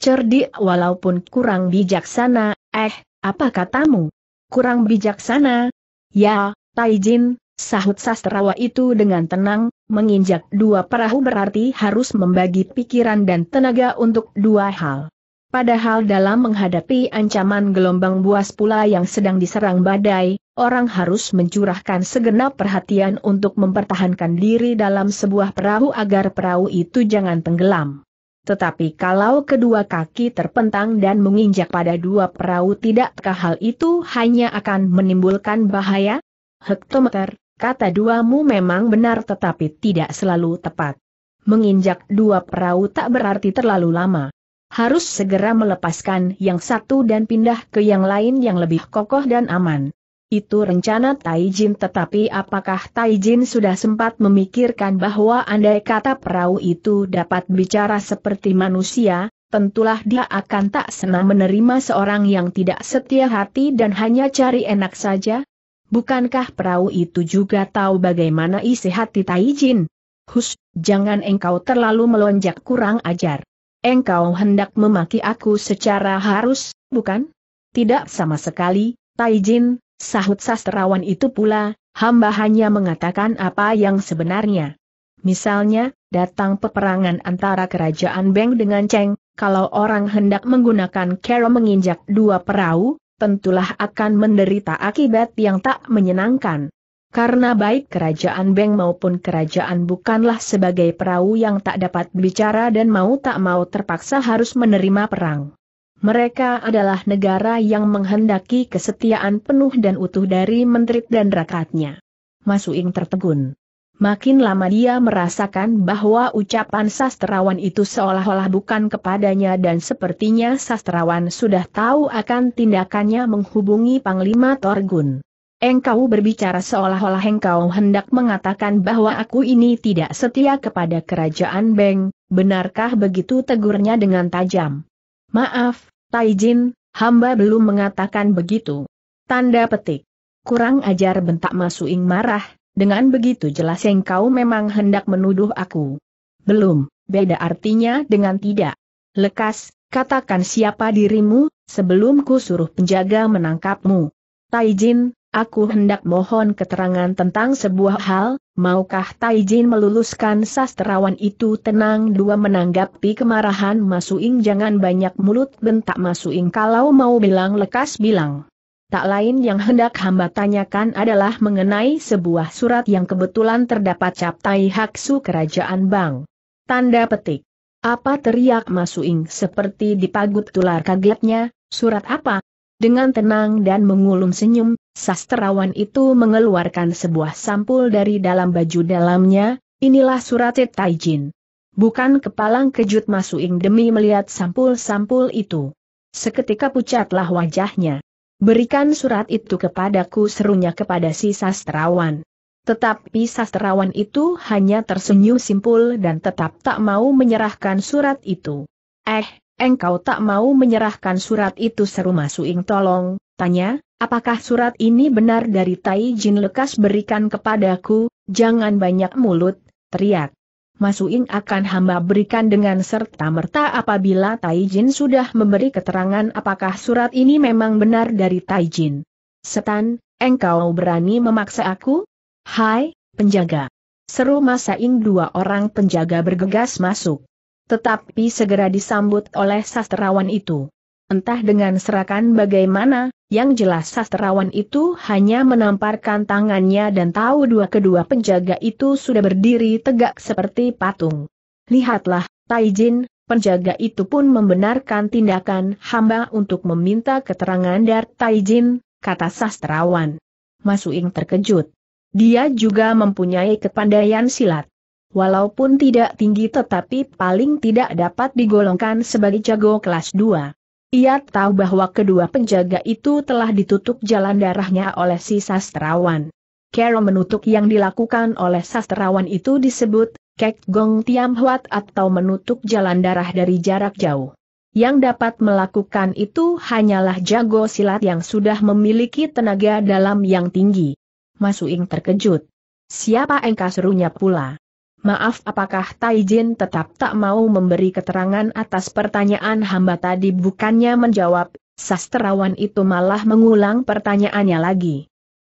Cerdik walaupun kurang bijaksana, eh, apa katamu? Kurang bijaksana? Ya, Taijin, sahut sastrawa itu dengan tenang, menginjak dua perahu berarti harus membagi pikiran dan tenaga untuk dua hal. Padahal dalam menghadapi ancaman gelombang buas pula yang sedang diserang badai, orang harus mencurahkan segenap perhatian untuk mempertahankan diri dalam sebuah perahu agar perahu itu jangan tenggelam. Tetapi kalau kedua kaki terpentang dan menginjak pada dua perahu tidakkah hal itu hanya akan menimbulkan bahaya? Hektometer, kata duamu memang benar tetapi tidak selalu tepat. Menginjak dua perahu tak berarti terlalu lama. Harus segera melepaskan yang satu dan pindah ke yang lain yang lebih kokoh dan aman. Itu rencana Taijin tetapi apakah Taijin sudah sempat memikirkan bahwa andai kata perahu itu dapat bicara seperti manusia, tentulah dia akan tak senang menerima seorang yang tidak setia hati dan hanya cari enak saja? Bukankah perahu itu juga tahu bagaimana isi hati Taijin? Hus, jangan engkau terlalu melonjak kurang ajar. Engkau hendak memaki aku secara harus, bukan? Tidak sama sekali, Taijin, Sahut sastrawan itu pula, hamba hanya mengatakan apa yang sebenarnya. Misalnya, datang peperangan antara kerajaan Beng dengan Cheng, kalau orang hendak menggunakan kero menginjak dua perahu, tentulah akan menderita akibat yang tak menyenangkan. Karena baik kerajaan Beng maupun kerajaan bukanlah sebagai perahu yang tak dapat bicara dan mau tak mau terpaksa harus menerima perang. Mereka adalah negara yang menghendaki kesetiaan penuh dan utuh dari menteri dan rakyatnya. Masuing tertegun. Makin lama dia merasakan bahwa ucapan sastrawan itu seolah-olah bukan kepadanya dan sepertinya sastrawan sudah tahu akan tindakannya menghubungi Panglima Torgun. Engkau berbicara seolah-olah engkau hendak mengatakan bahwa aku ini tidak setia kepada kerajaan Beng, benarkah begitu tegurnya dengan tajam? Maaf, Taijin, hamba belum mengatakan begitu. Tanda petik. Kurang ajar bentak Masuing marah, dengan begitu jelas engkau memang hendak menuduh aku. Belum, beda artinya dengan tidak. Lekas, katakan siapa dirimu, sebelum ku suruh penjaga menangkapmu. Taijin, aku hendak mohon keterangan tentang sebuah hal, maukah Taijin meluluskan sastrawan itu tenang dua menanggapi kemarahan Masuing jangan banyak mulut bentak Masuing kalau mau bilang lekas bilang. Tak lain yang hendak hamba tanyakan adalah mengenai sebuah surat yang kebetulan terdapat cap Tai haksu kerajaan Bang. Tanda petik. Apa teriak Masuing seperti dipagut tular kagetnya, surat apa? Dengan tenang dan mengulum senyum, sastrawan itu mengeluarkan sebuah sampul dari dalam baju dalamnya, inilah surat Taijin. Bukan kepalang kejut Masuing demi melihat sampul-sampul itu. Seketika pucatlah wajahnya. Berikan surat itu kepadaku serunya kepada si sastrawan. Tetapi sastrawan itu hanya tersenyum simpul dan tetap tak mau menyerahkan surat itu. Eh, engkau tak mau menyerahkan surat itu seru Masuing tolong, tanya, apakah surat ini benar dari Tai Jin lekas berikan kepadaku, jangan banyak mulut, teriak. Masuing akan hamba berikan dengan serta-merta apabila Tai Jin sudah memberi keterangan apakah surat ini memang benar dari Tai Jin. Setan, engkau berani memaksa aku? Hai, penjaga. Seru Masaing dua orang penjaga bergegas masuk tetapi segera disambut oleh sastrawan itu. Entah dengan serakan bagaimana, yang jelas sastrawan itu hanya menamparkan tangannya dan tahu dua kedua penjaga itu sudah berdiri tegak seperti patung. Lihatlah, Taijin, penjaga itu pun membenarkan tindakan hamba untuk meminta keterangan dari Taijin, kata sastrawan. Masuing terkejut. Dia juga mempunyai kepandaian silat walaupun tidak tinggi tetapi paling tidak dapat digolongkan sebagai jago kelas 2. Ia tahu bahwa kedua penjaga itu telah ditutup jalan darahnya oleh si sastrawan. Carol menutup yang dilakukan oleh sastrawan itu disebut, kek gong tiam huat atau menutup jalan darah dari jarak jauh. Yang dapat melakukan itu hanyalah jago silat yang sudah memiliki tenaga dalam yang tinggi. Masuing terkejut. Siapa engkau serunya pula? Maaf apakah Taijin tetap tak mau memberi keterangan atas pertanyaan hamba tadi bukannya menjawab, sastrawan itu malah mengulang pertanyaannya lagi.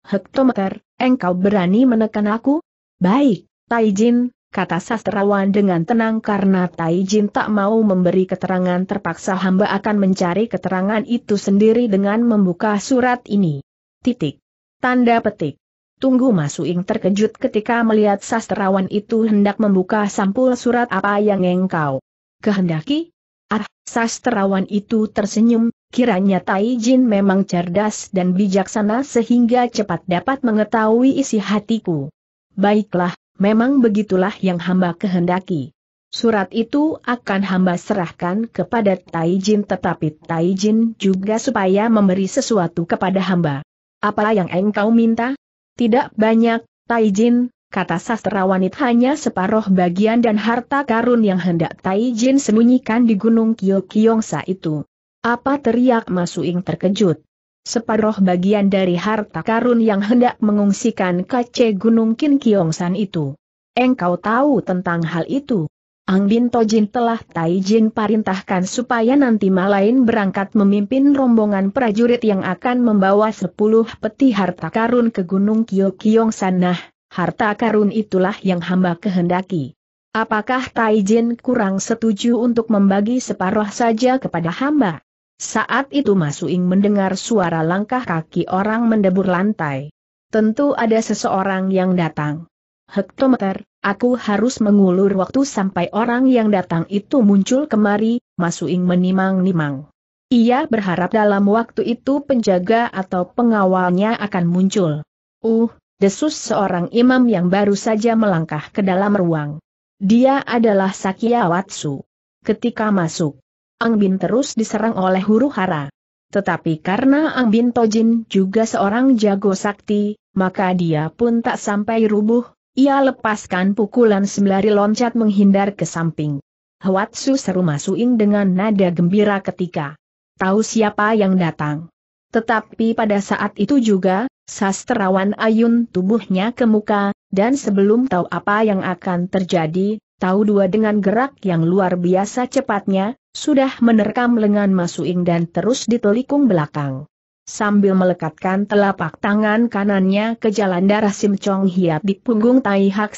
Hektometer, engkau berani menekan aku? Baik, Taijin, kata sastrawan dengan tenang karena Taijin tak mau memberi keterangan terpaksa hamba akan mencari keterangan itu sendiri dengan membuka surat ini. Titik. Tanda petik. Tunggu Masuing terkejut ketika melihat sastrawan itu hendak membuka sampul surat apa yang engkau kehendaki. Ah, sastrawan itu tersenyum, kiranya Tai Jin memang cerdas dan bijaksana sehingga cepat dapat mengetahui isi hatiku. Baiklah, memang begitulah yang hamba kehendaki. Surat itu akan hamba serahkan kepada Tai Jin tetapi Tai Jin juga supaya memberi sesuatu kepada hamba. Apa yang engkau minta? Tidak banyak, Taijin, kata sastrawanit hanya separoh bagian dan harta karun yang hendak Taijin sembunyikan di Gunung Kyokyongsa itu. Apa teriak Masuing terkejut. Separoh bagian dari harta karun yang hendak mengungsikan kace Gunung Kinkyongsan itu. Engkau tahu tentang hal itu? Angbin Tojin telah Taijin perintahkan supaya nanti Malain berangkat memimpin rombongan prajurit yang akan membawa sepuluh peti harta karun ke Gunung Kyokyong Sanah. Harta karun itulah yang hamba kehendaki. Apakah Taijin kurang setuju untuk membagi separuh saja kepada hamba? Saat itu Masuing mendengar suara langkah kaki orang mendebur lantai. Tentu ada seseorang yang datang hektometer, aku harus mengulur waktu sampai orang yang datang itu muncul kemari, Masuing menimang-nimang. Ia berharap dalam waktu itu penjaga atau pengawalnya akan muncul. Uh, desus seorang imam yang baru saja melangkah ke dalam ruang. Dia adalah Sakya Watsu. Ketika masuk, Ang Bin terus diserang oleh huru hara. Tetapi karena Ang Bin Tojin juga seorang jago sakti, maka dia pun tak sampai rubuh, ia lepaskan pukulan sembari loncat menghindar ke samping. Hwatsu seru masuin dengan nada gembira ketika tahu siapa yang datang. Tetapi pada saat itu juga, sastrawan Ayun tubuhnya ke muka, dan sebelum tahu apa yang akan terjadi, tahu dua dengan gerak yang luar biasa cepatnya, sudah menerkam lengan Masuing dan terus ditelikung belakang sambil melekatkan telapak tangan kanannya ke jalan darah Sim Chong Hiap di punggung Tai Hak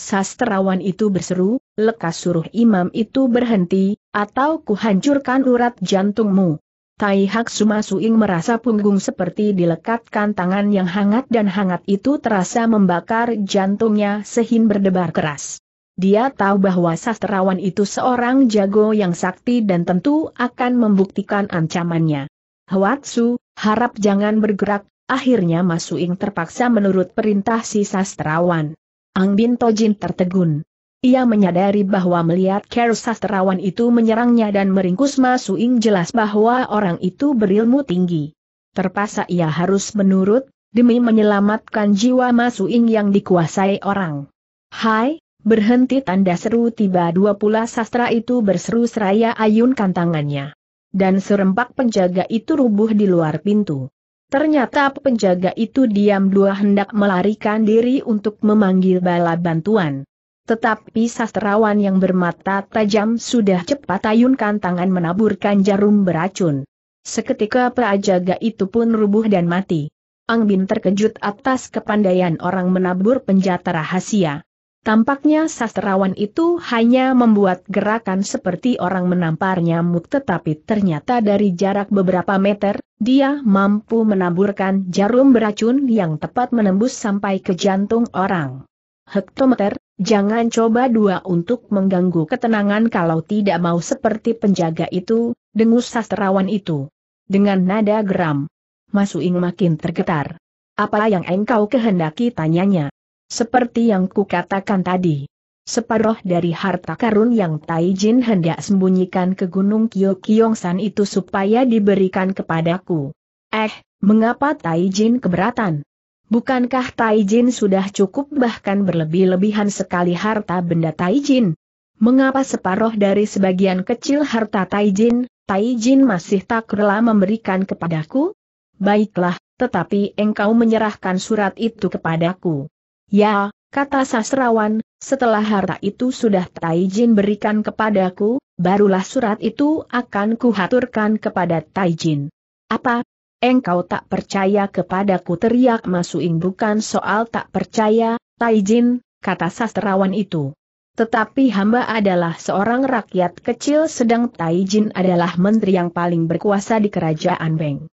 sastrawan itu berseru, lekas suruh imam itu berhenti, atau kuhancurkan urat jantungmu. Tai Hak Su merasa punggung seperti dilekatkan tangan yang hangat dan hangat itu terasa membakar jantungnya sehin berdebar keras. Dia tahu bahwa sastrawan itu seorang jago yang sakti dan tentu akan membuktikan ancamannya. Hwatsu, harap jangan bergerak, akhirnya Masuing terpaksa menurut perintah si sastrawan. Ang Bin Tojin tertegun. Ia menyadari bahwa melihat Ker sastrawan itu menyerangnya dan meringkus Masuing jelas bahwa orang itu berilmu tinggi. Terpaksa ia harus menurut, demi menyelamatkan jiwa Masuing yang dikuasai orang. Hai, berhenti tanda seru tiba dua pula sastra itu berseru seraya ayunkan tangannya dan serempak penjaga itu rubuh di luar pintu. Ternyata penjaga itu diam dua hendak melarikan diri untuk memanggil bala bantuan. Tetapi sastrawan yang bermata tajam sudah cepat ayunkan tangan menaburkan jarum beracun. Seketika prajaga itu pun rubuh dan mati. Ang Bin terkejut atas kepandaian orang menabur penjata rahasia. Tampaknya sastrawan itu hanya membuat gerakan seperti orang menampar nyamuk tetapi ternyata dari jarak beberapa meter, dia mampu menaburkan jarum beracun yang tepat menembus sampai ke jantung orang. Hektometer, jangan coba dua untuk mengganggu ketenangan kalau tidak mau seperti penjaga itu, dengus sastrawan itu. Dengan nada geram, Masuing makin tergetar. Apa yang engkau kehendaki tanyanya? Seperti yang kukatakan tadi. separoh dari harta karun yang Taijin hendak sembunyikan ke Gunung Kyokyongsan itu supaya diberikan kepadaku. Eh, mengapa Taijin keberatan? Bukankah Taijin sudah cukup bahkan berlebih-lebihan sekali harta benda Taijin? Mengapa separoh dari sebagian kecil harta Taijin, Taijin masih tak rela memberikan kepadaku? Baiklah, tetapi engkau menyerahkan surat itu kepadaku. Ya, kata sastrawan, setelah harta itu sudah Taijin berikan kepadaku, barulah surat itu akan kuhaturkan kepada Taijin. Apa? Engkau tak percaya kepadaku teriak Masuing bukan soal tak percaya, Taijin, kata sastrawan itu. Tetapi hamba adalah seorang rakyat kecil sedang Taijin adalah menteri yang paling berkuasa di kerajaan Beng.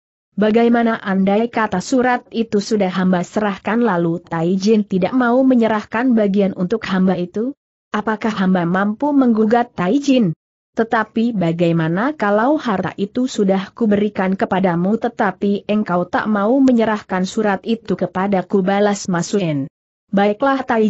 Bagaimana andai kata surat itu sudah hamba serahkan lalu Tai tidak mau menyerahkan bagian untuk hamba itu? Apakah hamba mampu menggugat Tai Tetapi bagaimana kalau harta itu sudah kuberikan kepadamu tetapi engkau tak mau menyerahkan surat itu kepadaku balas Masuin. Baiklah Tai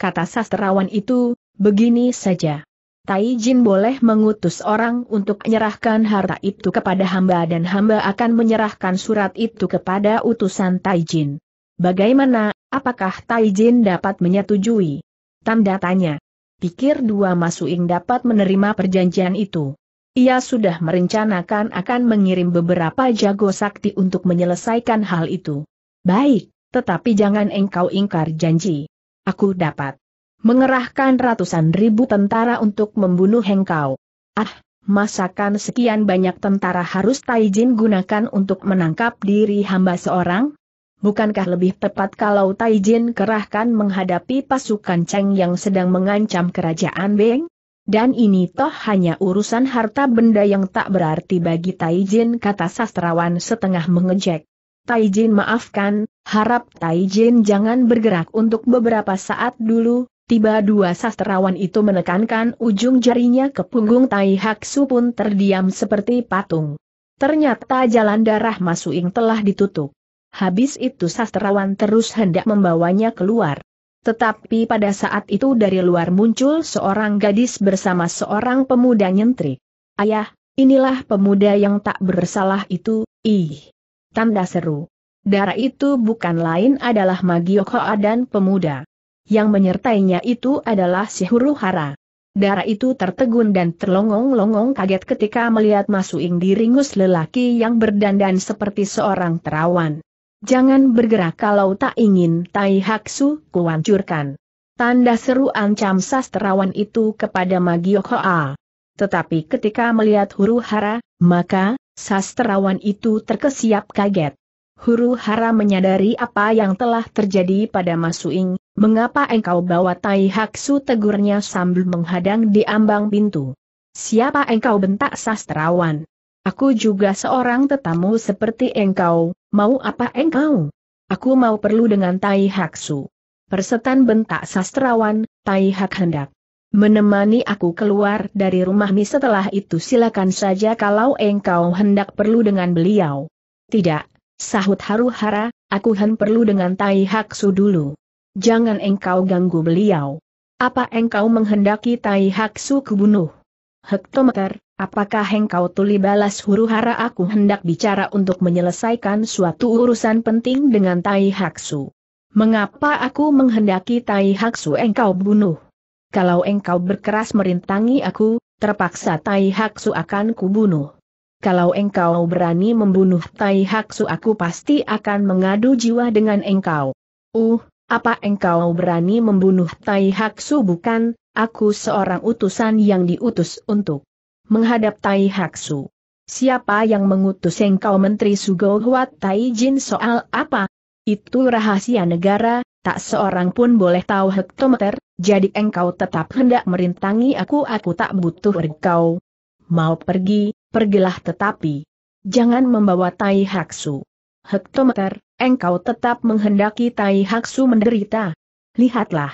kata sastrawan itu, begini saja. Tai Jin boleh mengutus orang untuk menyerahkan harta itu kepada hamba dan hamba akan menyerahkan surat itu kepada utusan Tai Jin. Bagaimana, apakah Tai Jin dapat menyetujui? Tanda tanya. Pikir dua Masuing dapat menerima perjanjian itu. Ia sudah merencanakan akan mengirim beberapa jago sakti untuk menyelesaikan hal itu. Baik, tetapi jangan engkau ingkar janji. Aku dapat mengerahkan ratusan ribu tentara untuk membunuh Hengkau. Ah, masakan sekian banyak tentara harus Taijin gunakan untuk menangkap diri hamba seorang? Bukankah lebih tepat kalau Taijin kerahkan menghadapi pasukan Cheng yang sedang mengancam kerajaan Beng? Dan ini toh hanya urusan harta benda yang tak berarti bagi Taijin kata sastrawan setengah mengejek. Taijin maafkan, harap Taijin jangan bergerak untuk beberapa saat dulu, Tiba dua sastrawan itu menekankan ujung jarinya ke punggung Tai Haksu pun terdiam seperti patung. Ternyata jalan darah Masuing telah ditutup. Habis itu sastrawan terus hendak membawanya keluar. Tetapi pada saat itu dari luar muncul seorang gadis bersama seorang pemuda nyentrik. Ayah, inilah pemuda yang tak bersalah itu, ih. Tanda seru. Darah itu bukan lain adalah Magiokoa dan pemuda yang menyertainya itu adalah si huru hara. Darah itu tertegun dan terlongong-longong kaget ketika melihat Masuing diringus lelaki yang berdandan seperti seorang terawan. Jangan bergerak kalau tak ingin Tai Haksu kuancurkan. Tanda seru ancam sastrawan itu kepada Magio Hoa. Tetapi ketika melihat huru hara, maka, sastrawan itu terkesiap kaget. Huru hara menyadari apa yang telah terjadi pada Masuing, mengapa engkau bawa Tai Haksu tegurnya sambil menghadang di ambang pintu. Siapa engkau bentak sastrawan? Aku juga seorang tetamu seperti engkau, mau apa engkau? Aku mau perlu dengan Tai Haksu. Persetan bentak sastrawan, Tai Hak hendak menemani aku keluar dari rumahmu setelah itu silakan saja kalau engkau hendak perlu dengan beliau. Tidak, Sahut haru-hara, aku hen perlu dengan Tai Haksu dulu. Jangan engkau ganggu beliau. Apa engkau menghendaki Tai Haksu kubunuh? Hektometer, apakah engkau tuli balas huru-hara aku hendak bicara untuk menyelesaikan suatu urusan penting dengan Tai Haksu? Mengapa aku menghendaki Tai Haksu engkau bunuh? Kalau engkau berkeras merintangi aku, terpaksa Tai Haksu akan kubunuh kalau engkau berani membunuh Tai Haksu aku pasti akan mengadu jiwa dengan engkau. Uh, apa engkau berani membunuh Tai Haksu bukan, aku seorang utusan yang diutus untuk menghadap Tai Haksu. Siapa yang mengutus engkau Menteri Sugo Huat Tai Jin soal apa? Itu rahasia negara, tak seorang pun boleh tahu hektometer, jadi engkau tetap hendak merintangi aku aku tak butuh engkau. Mau pergi, pergilah tetapi, jangan membawa Tai Haksu. Hektometer, engkau tetap menghendaki Tai Haksu menderita. Lihatlah.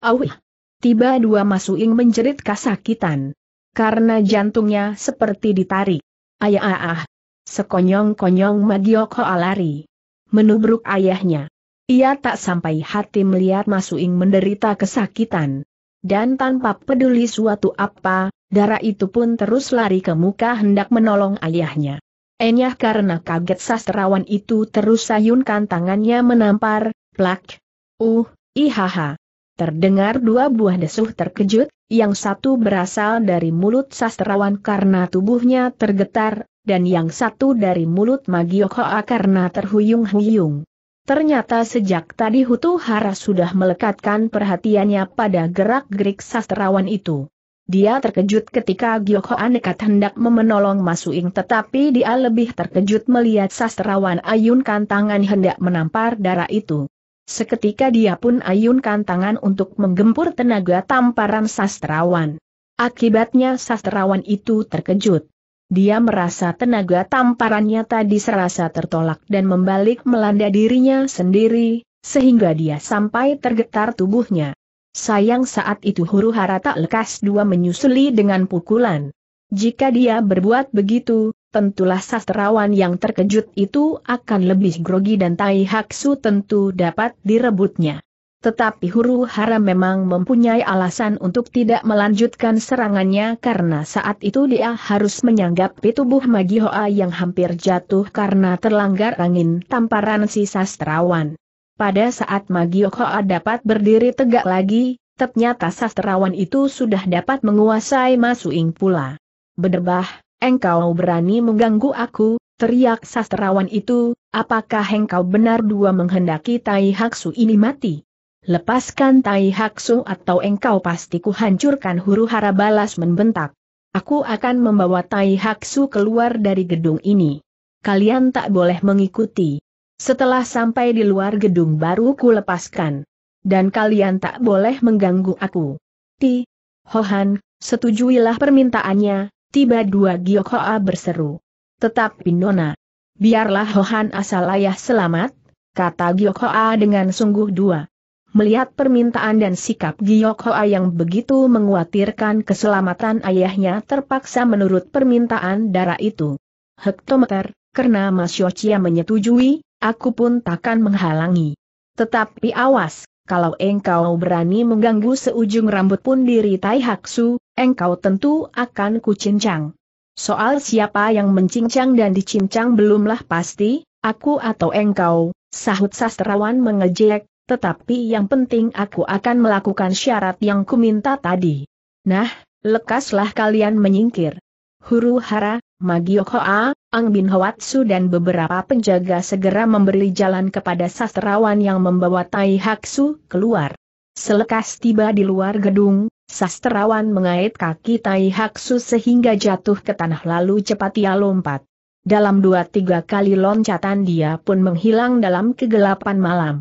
Awih. Tiba dua masuing menjerit kesakitan. Karena jantungnya seperti ditarik. Ayah ah ah. Sekonyong-konyong Magioko alari. Menubruk ayahnya. Ia tak sampai hati melihat Masuing menderita kesakitan. Dan tanpa peduli suatu apa, Darah itu pun terus lari ke muka hendak menolong ayahnya. Enyah karena kaget sastrawan itu terus sayunkan tangannya menampar, plak. Uh, ihaha. Terdengar dua buah desuh terkejut, yang satu berasal dari mulut sastrawan karena tubuhnya tergetar, dan yang satu dari mulut Magiokoa karena terhuyung-huyung. Ternyata sejak tadi Hutu Hara sudah melekatkan perhatiannya pada gerak-gerik sastrawan itu. Dia terkejut ketika Gyokhoan nekat hendak memenolong Masuing tetapi dia lebih terkejut melihat sastrawan ayunkan tangan hendak menampar darah itu. Seketika dia pun ayunkan tangan untuk menggempur tenaga tamparan sastrawan. Akibatnya sastrawan itu terkejut. Dia merasa tenaga tamparannya tadi serasa tertolak dan membalik melanda dirinya sendiri, sehingga dia sampai tergetar tubuhnya. Sayang saat itu huru hara tak lekas dua menyusuli dengan pukulan. Jika dia berbuat begitu, tentulah sastrawan yang terkejut itu akan lebih grogi dan Tai Haksu tentu dapat direbutnya. Tetapi huru hara memang mempunyai alasan untuk tidak melanjutkan serangannya karena saat itu dia harus menyanggapi tubuh Magihoa yang hampir jatuh karena terlanggar angin tamparan si sastrawan. Pada saat Magiokoa dapat berdiri tegak lagi, ternyata sastrawan itu sudah dapat menguasai Masuing pula. Bederbah, engkau berani mengganggu aku, teriak sastrawan itu, apakah engkau benar dua menghendaki Tai Haksu ini mati? Lepaskan Tai Haksu atau engkau pasti kuhancurkan huru hara balas membentak. Aku akan membawa Tai Haksu keluar dari gedung ini. Kalian tak boleh mengikuti. Setelah sampai di luar gedung baru ku lepaskan. Dan kalian tak boleh mengganggu aku. Ti, Hohan, setujuilah permintaannya, tiba dua Giokoa berseru. Tetapi Nona, biarlah Hohan asal ayah selamat, kata Giokoa dengan sungguh dua. Melihat permintaan dan sikap Giokoa yang begitu menguatirkan keselamatan ayahnya terpaksa menurut permintaan darah itu. Hektometer, karena Mas Yochia menyetujui, aku pun takkan menghalangi. Tetapi awas, kalau engkau berani mengganggu seujung rambut pun diri Tai Haksu, engkau tentu akan kucincang. Soal siapa yang mencincang dan dicincang belumlah pasti, aku atau engkau, sahut sastrawan mengejek, tetapi yang penting aku akan melakukan syarat yang kuminta tadi. Nah, lekaslah kalian menyingkir. Huru hara, Magio Hoa, Ang Bin Hwatsu dan beberapa penjaga segera memberi jalan kepada sastrawan yang membawa Tai Haksu keluar. Selekas tiba di luar gedung, sastrawan mengait kaki Tai Haksu sehingga jatuh ke tanah lalu cepat ia lompat. Dalam dua tiga kali loncatan dia pun menghilang dalam kegelapan malam.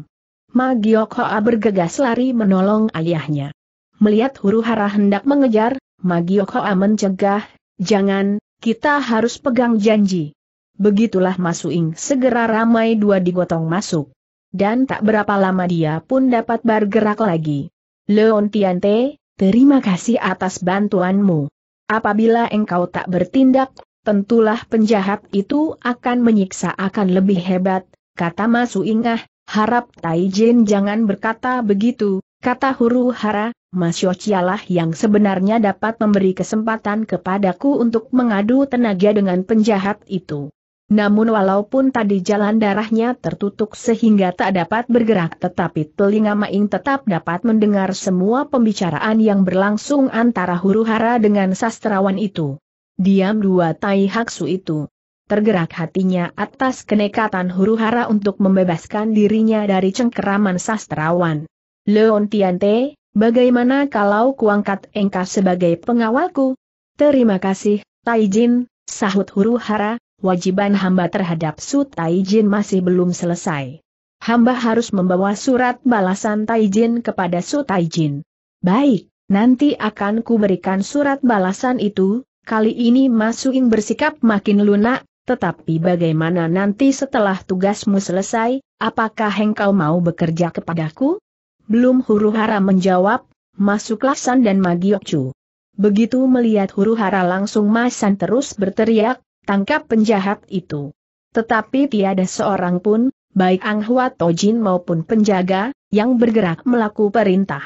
Magio Hoa bergegas lari menolong ayahnya. Melihat huru hara hendak mengejar, Magio Hoa mencegah, jangan, kita harus pegang janji. Begitulah Masuing segera ramai dua digotong masuk. Dan tak berapa lama dia pun dapat bergerak lagi. Leon Tiante, terima kasih atas bantuanmu. Apabila engkau tak bertindak, tentulah penjahat itu akan menyiksa akan lebih hebat, kata Masuingah, harap Taijin jangan berkata begitu, Kata huru hara, Mas Yocialah yang sebenarnya dapat memberi kesempatan kepadaku untuk mengadu tenaga dengan penjahat itu. Namun walaupun tadi jalan darahnya tertutup sehingga tak dapat bergerak tetapi telinga Maing tetap dapat mendengar semua pembicaraan yang berlangsung antara huru-hara dengan sastrawan itu. Diam dua tai haksu itu. Tergerak hatinya atas kenekatan huru-hara untuk membebaskan dirinya dari cengkeraman sastrawan. Leon Tiante, bagaimana kalau kuangkat engkau sebagai pengawalku? Terima kasih, Taijin, sahut huru hara, wajiban hamba terhadap Su Taijin masih belum selesai. Hamba harus membawa surat balasan Taijin kepada Su Taijin. Baik, nanti akan kuberikan surat balasan itu, kali ini masukin bersikap makin lunak, tetapi bagaimana nanti setelah tugasmu selesai, apakah engkau mau bekerja kepadaku? Belum huru hara menjawab, masuklah San dan Magiokcu. Begitu melihat huru hara langsung Masan terus berteriak, tangkap penjahat itu. Tetapi tiada seorang pun, baik Ang Tojin maupun penjaga, yang bergerak melaku perintah.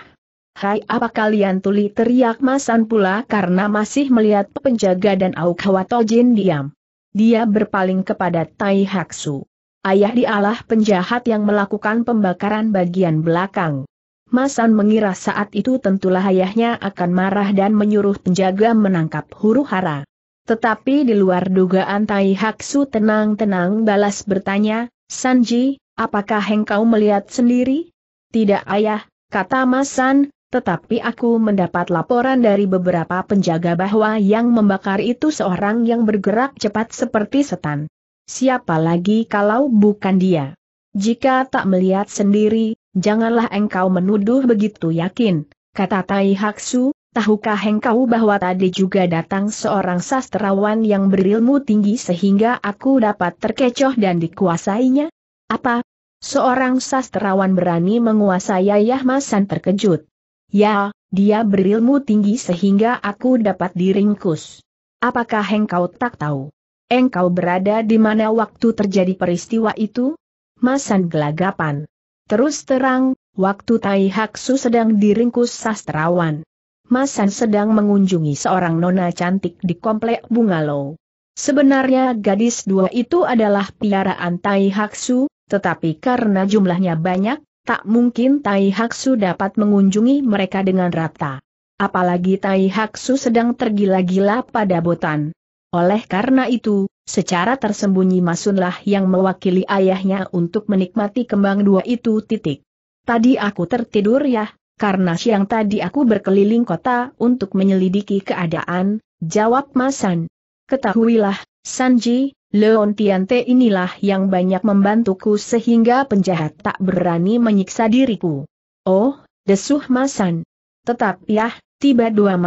Hai apa kalian tuli teriak Masan pula karena masih melihat penjaga dan Auk Hwa Tojin diam. Dia berpaling kepada Tai Haksu. Ayah dialah penjahat yang melakukan pembakaran bagian belakang. Masan mengira saat itu tentulah ayahnya akan marah dan menyuruh penjaga menangkap huru hara. Tetapi di luar dugaan Tai Haksu tenang-tenang balas bertanya, Sanji, apakah engkau melihat sendiri? Tidak ayah, kata Masan, tetapi aku mendapat laporan dari beberapa penjaga bahwa yang membakar itu seorang yang bergerak cepat seperti setan. Siapa lagi kalau bukan dia? Jika tak melihat sendiri, Janganlah engkau menuduh begitu yakin, kata Tai Haksu, tahukah engkau bahwa tadi juga datang seorang sastrawan yang berilmu tinggi sehingga aku dapat terkecoh dan dikuasainya? Apa? Seorang sastrawan berani menguasai Ayah Masan terkejut. Ya, dia berilmu tinggi sehingga aku dapat diringkus. Apakah engkau tak tahu? Engkau berada di mana waktu terjadi peristiwa itu? Masan gelagapan. Terus terang, waktu Tai Haksu sedang diringkus sastrawan. Masan sedang mengunjungi seorang nona cantik di komplek bungalow. Sebenarnya gadis dua itu adalah piaraan Tai Haksu, tetapi karena jumlahnya banyak, tak mungkin Tai Haksu dapat mengunjungi mereka dengan rata. Apalagi Tai Haksu sedang tergila-gila pada botan. Oleh karena itu, Secara tersembunyi Masunlah yang mewakili ayahnya untuk menikmati kembang dua itu titik. Tadi aku tertidur ya, karena siang tadi aku berkeliling kota untuk menyelidiki keadaan, jawab Masan. Ketahuilah, Sanji, Leontiante inilah yang banyak membantuku sehingga penjahat tak berani menyiksa diriku. Oh, desuh Masan. Tetap ya, tiba dua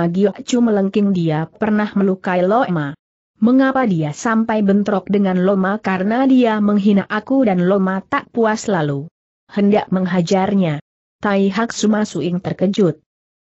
cuma melengking dia pernah melukai Loema. Mengapa dia sampai bentrok dengan Loma karena dia menghina aku dan Loma tak puas lalu. Hendak menghajarnya. Tai Hak Sumasuing terkejut.